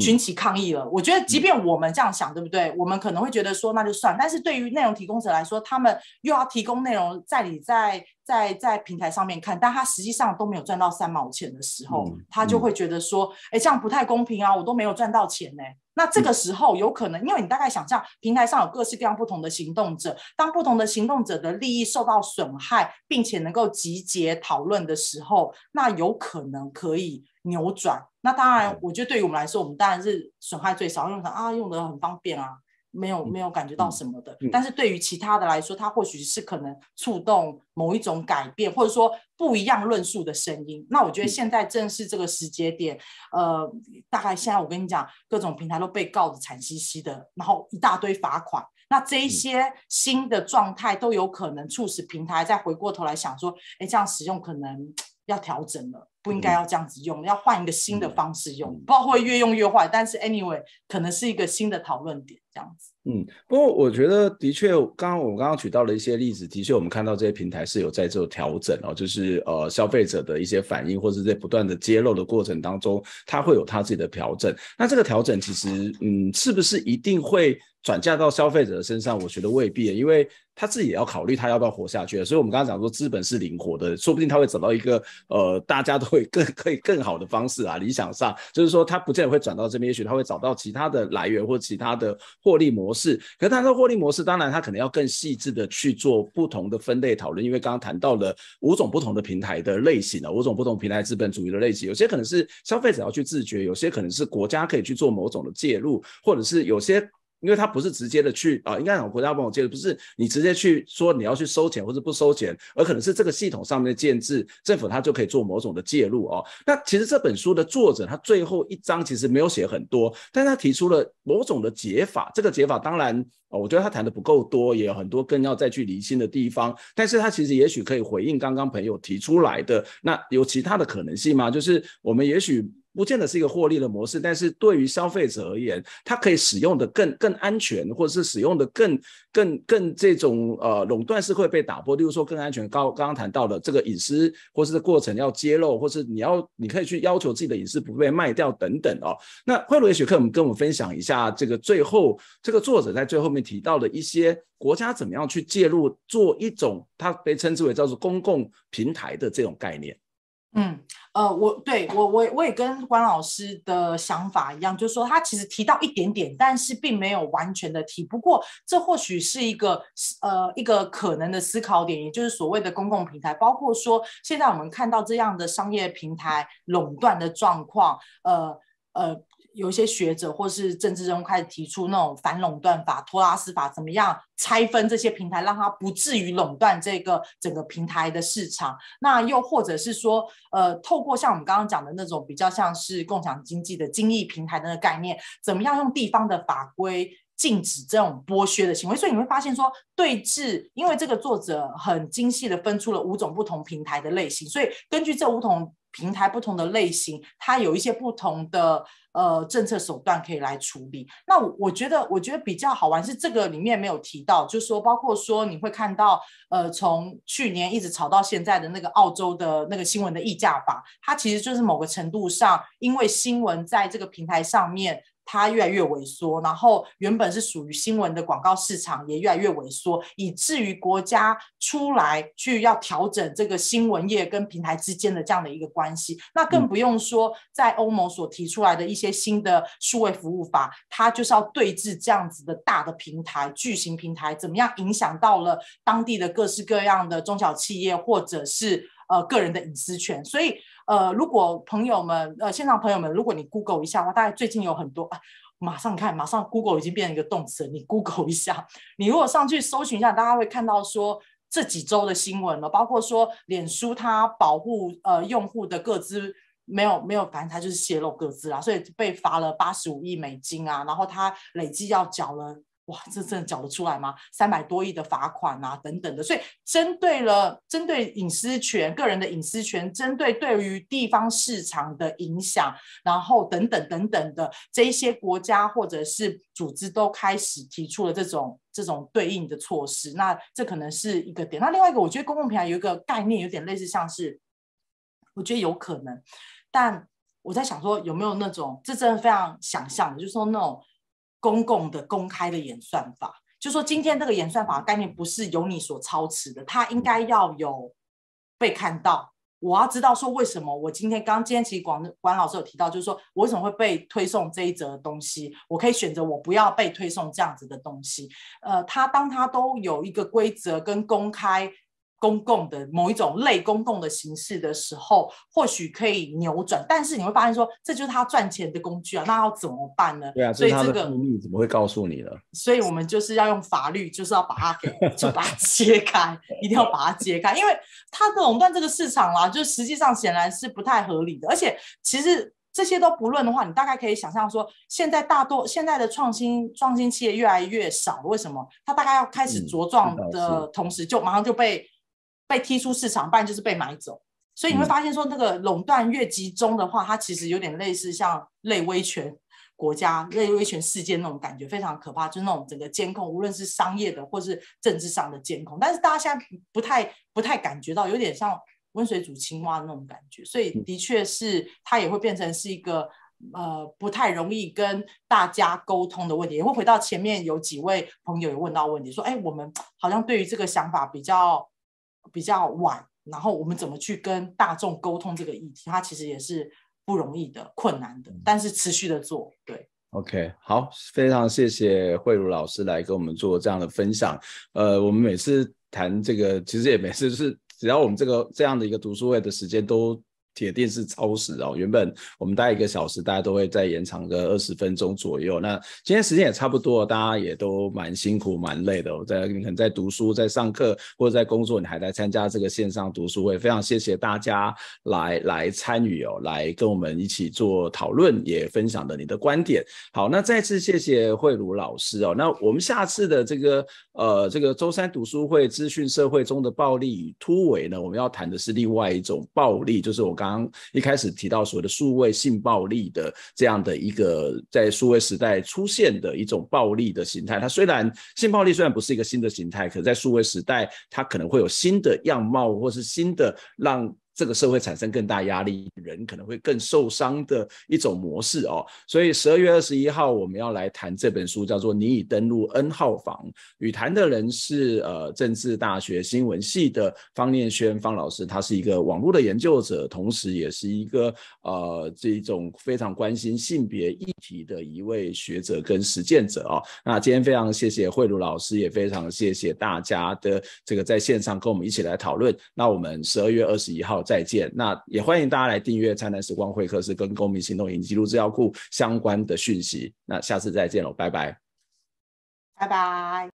群起抗议了。我觉得，即便我们这样想，对不对？我们可能会觉得说那就算，但是对于内容提供者来说，他们又要提供内容，在你在。在在平台上面看，但他实际上都没有赚到三毛钱的时候，他就会觉得说，哎，这样不太公平啊，我都没有赚到钱呢。那这个时候有可能，因为你大概想象，平台上有各式各样不同的行动者，当不同的行动者的利益受到损害，并且能够集结讨论的时候，那有可能可以扭转。那当然，我觉得对于我们来说，我们当然是损害最少，用的啊，用的很方便啊。没有没有感觉到什么的，但是对于其他的来说，它或许是可能触动某一种改变，或者说不一样论述的声音。那我觉得现在正是这个时节点，呃，大概现在我跟你讲，各种平台都被告的惨兮兮的，然后一大堆罚款。那这些新的状态都有可能促使平台再回过头来想说，哎，这样使用可能。要调整了，不应该要这样子用，要换一个新的方式用，不知道会越用越坏，但是 anyway 可能是一个新的讨论点这样子。嗯，不过我觉得的确，刚刚我刚刚举到了一些例子，的确我们看到这些平台是有在做调整哦，就是呃消费者的一些反应，或者在不断的揭露的过程当中，它会有它自己的调整。那这个调整其实，嗯，是不是一定会？转嫁到消费者的身上，我觉得未必，因为他自己也要考虑他要不要活下去。所以，我们刚刚讲说，资本是灵活的，说不定他会找到一个呃，大家都会更 可以更好的方式啊。理想上就是说，他不见得会转到这边，也许他会找到其他的来源或其他的获利模式。可他的获利模式，当然他可能要更细致的去做不同的分类讨论，因为刚刚谈到了五种不同的平台的类型啊，五种不同平台资本主义的类型，有些可能是消费者要去自觉，有些可能是国家可以去做某种的介入，或者是有些。因为它不是直接的去啊，应该让国家帮我介入，不是你直接去说你要去收钱或者不收钱，而可能是这个系统上面的建制，政府它就可以做某种的介入哦。那其实这本书的作者他最后一章其实没有写很多，但他提出了某种的解法。这个解法当然我觉得他谈的不够多，也有很多更要再去理清的地方。但是他其实也许可以回应刚刚朋友提出来的，那有其他的可能性吗？就是我们也许。不见得是一个获利的模式，但是对于消费者而言，它可以使用的更更安全，或者是使用的更更更这种呃垄断是会被打破。例如说更安全，刚刚刚谈到的这个隐私，或是过程要揭露，或是你要你可以去要求自己的隐私不被卖掉等等哦。那惠罗也许可我们跟我们分享一下这个最后这个作者在最后面提到的一些国家怎么样去介入做一种他被称之为叫做公共平台的这种概念。嗯，呃，我对我我我也跟关老师的想法一样，就是说他其实提到一点点，但是并没有完全的提。不过这或许是一个呃一个可能的思考点，也就是所谓的公共平台，包括说现在我们看到这样的商业平台垄断的状况，呃。呃，有一些学者或是政治中开始提出那种反垄断法、托拉斯法，怎么样拆分这些平台，让它不至于垄断这个整个平台的市场。那又或者是说，呃，透过像我们刚刚讲的那种比较像是共享经济的精益平台的那个概念，怎么样用地方的法规禁止这种剥削的行为？所以你会发现说，对峙，因为这个作者很精细的分出了五种不同平台的类型，所以根据这五种。平台不同的类型，它有一些不同的呃政策手段可以来处理。那我我觉得，我觉得比较好玩是这个里面没有提到，就是说，包括说你会看到呃从去年一直炒到现在的那个澳洲的那个新闻的溢价法，它其实就是某个程度上，因为新闻在这个平台上面。它越来越萎缩，然后原本是属于新闻的广告市场也越来越萎缩，以至于国家出来去要调整这个新闻业跟平台之间的这样的一个关系。那更不用说在欧盟所提出来的一些新的数位服务法，它就是要对峙这样子的大的平台、巨型平台怎么样影响到了当地的各式各样的中小企业，或者是。呃，个人的隐私权，所以呃，如果朋友们，呃，线上朋友们，如果你 Google 一下的话，大概最近有很多啊，马上看，马上 Google 已经变成一个动词，你 Google 一下，你如果上去搜寻一下，大家会看到说这几周的新闻了，包括说脸书它保护呃用户的各资没有没有，反正它就是泄露各资啦，所以被罚了八十五亿美金啊，然后它累计要缴了。哇，这真的缴得出来吗？三百多亿的罚款啊，等等的。所以，针对了针对隐私权、个人的隐私权，针对对于地方市场的影响，然后等等等等的，这些国家或者是组织都开始提出了这种这种对应的措施。那这可能是一个点。那另外一个，我觉得公共平台有一个概念，有点类似，像是我觉得有可能，但我在想说有没有那种，这真的非常想象的，就是说那种。公共的、公开的演算法，就说今天这个演算法概念不是由你所操持的，它应该要有被看到。我要知道说，为什么我今天刚今天其实管管老师有提到，就是说我为什么会被推送这一则东西？我可以选择我不要被推送这样子的东西。呃，他当他都有一个规则跟公开。公共的某一种类公共的形式的时候，或许可以扭转，但是你会发现说，这就是他赚钱的工具啊，那要怎么办呢？对啊，所以这个秘密怎么会告诉你了？所以我们就是要用法律，就是要把它给，就把它揭开，一定要把它揭开，因为它垄断这个市场啦，就实际上显然是不太合理的。而且其实这些都不论的话，你大概可以想象说，现在大多现在的创新创新企业越来越少，为什么？它大概要开始茁壮的同时，就马上就被。被踢出市场，不然就是被买走。所以你会发现，说那个垄断越集中的话，它其实有点类似像类威权国家、类威权世界那种感觉，非常可怕。就那种整个监控，无论是商业的或是政治上的监控。但是大家现在不太、不太感觉到，有点像温水煮青蛙那种感觉。所以的确是，它也会变成是一个呃不太容易跟大家沟通的问题。会回到前面有几位朋友也问到问题，说：“哎，我们好像对于这个想法比较。”比较晚，然后我们怎么去跟大众沟通这个议题，它其实也是不容易的、困难的，但是持续的做，对。OK，好，非常谢谢慧茹老师来跟我们做这样的分享。呃，我们每次谈这个，其实也每次是，只要我们这个这样的一个读书会的时间都。铁定是超时哦。原本我们待一个小时，大家都会再延长个二十分钟左右。那今天时间也差不多，大家也都蛮辛苦、蛮累的。我在你可能在读书、在上课或者在工作，你还在参加这个线上读书会，非常谢谢大家来来参与哦，来跟我们一起做讨论，也分享的你的观点。好，那再次谢谢慧茹老师哦。那我们下次的这个呃这个周三读书会《资讯社会中的暴力与突围》呢，我们要谈的是另外一种暴力，就是我刚。一开始提到所谓的数位性暴力的这样的一个在数位时代出现的一种暴力的形态，它虽然性暴力虽然不是一个新的形态，可是在数位时代它可能会有新的样貌，或是新的让。这个社会产生更大压力，人可能会更受伤的一种模式哦。所以十二月二十一号，我们要来谈这本书，叫做《你已登录 N 号房》。与谈的人是呃，政治大学新闻系的方念轩方老师，他是一个网络的研究者，同时也是一个呃，这种非常关心性别议题的一位学者跟实践者哦。那今天非常谢谢慧茹老师，也非常谢谢大家的这个在线上跟我们一起来讨论。那我们十二月二十一号。再见，那也欢迎大家来订阅《灿烂时光会客室》跟《公民行动影记录资料库》相关的讯息。那下次再见喽，拜拜，拜拜。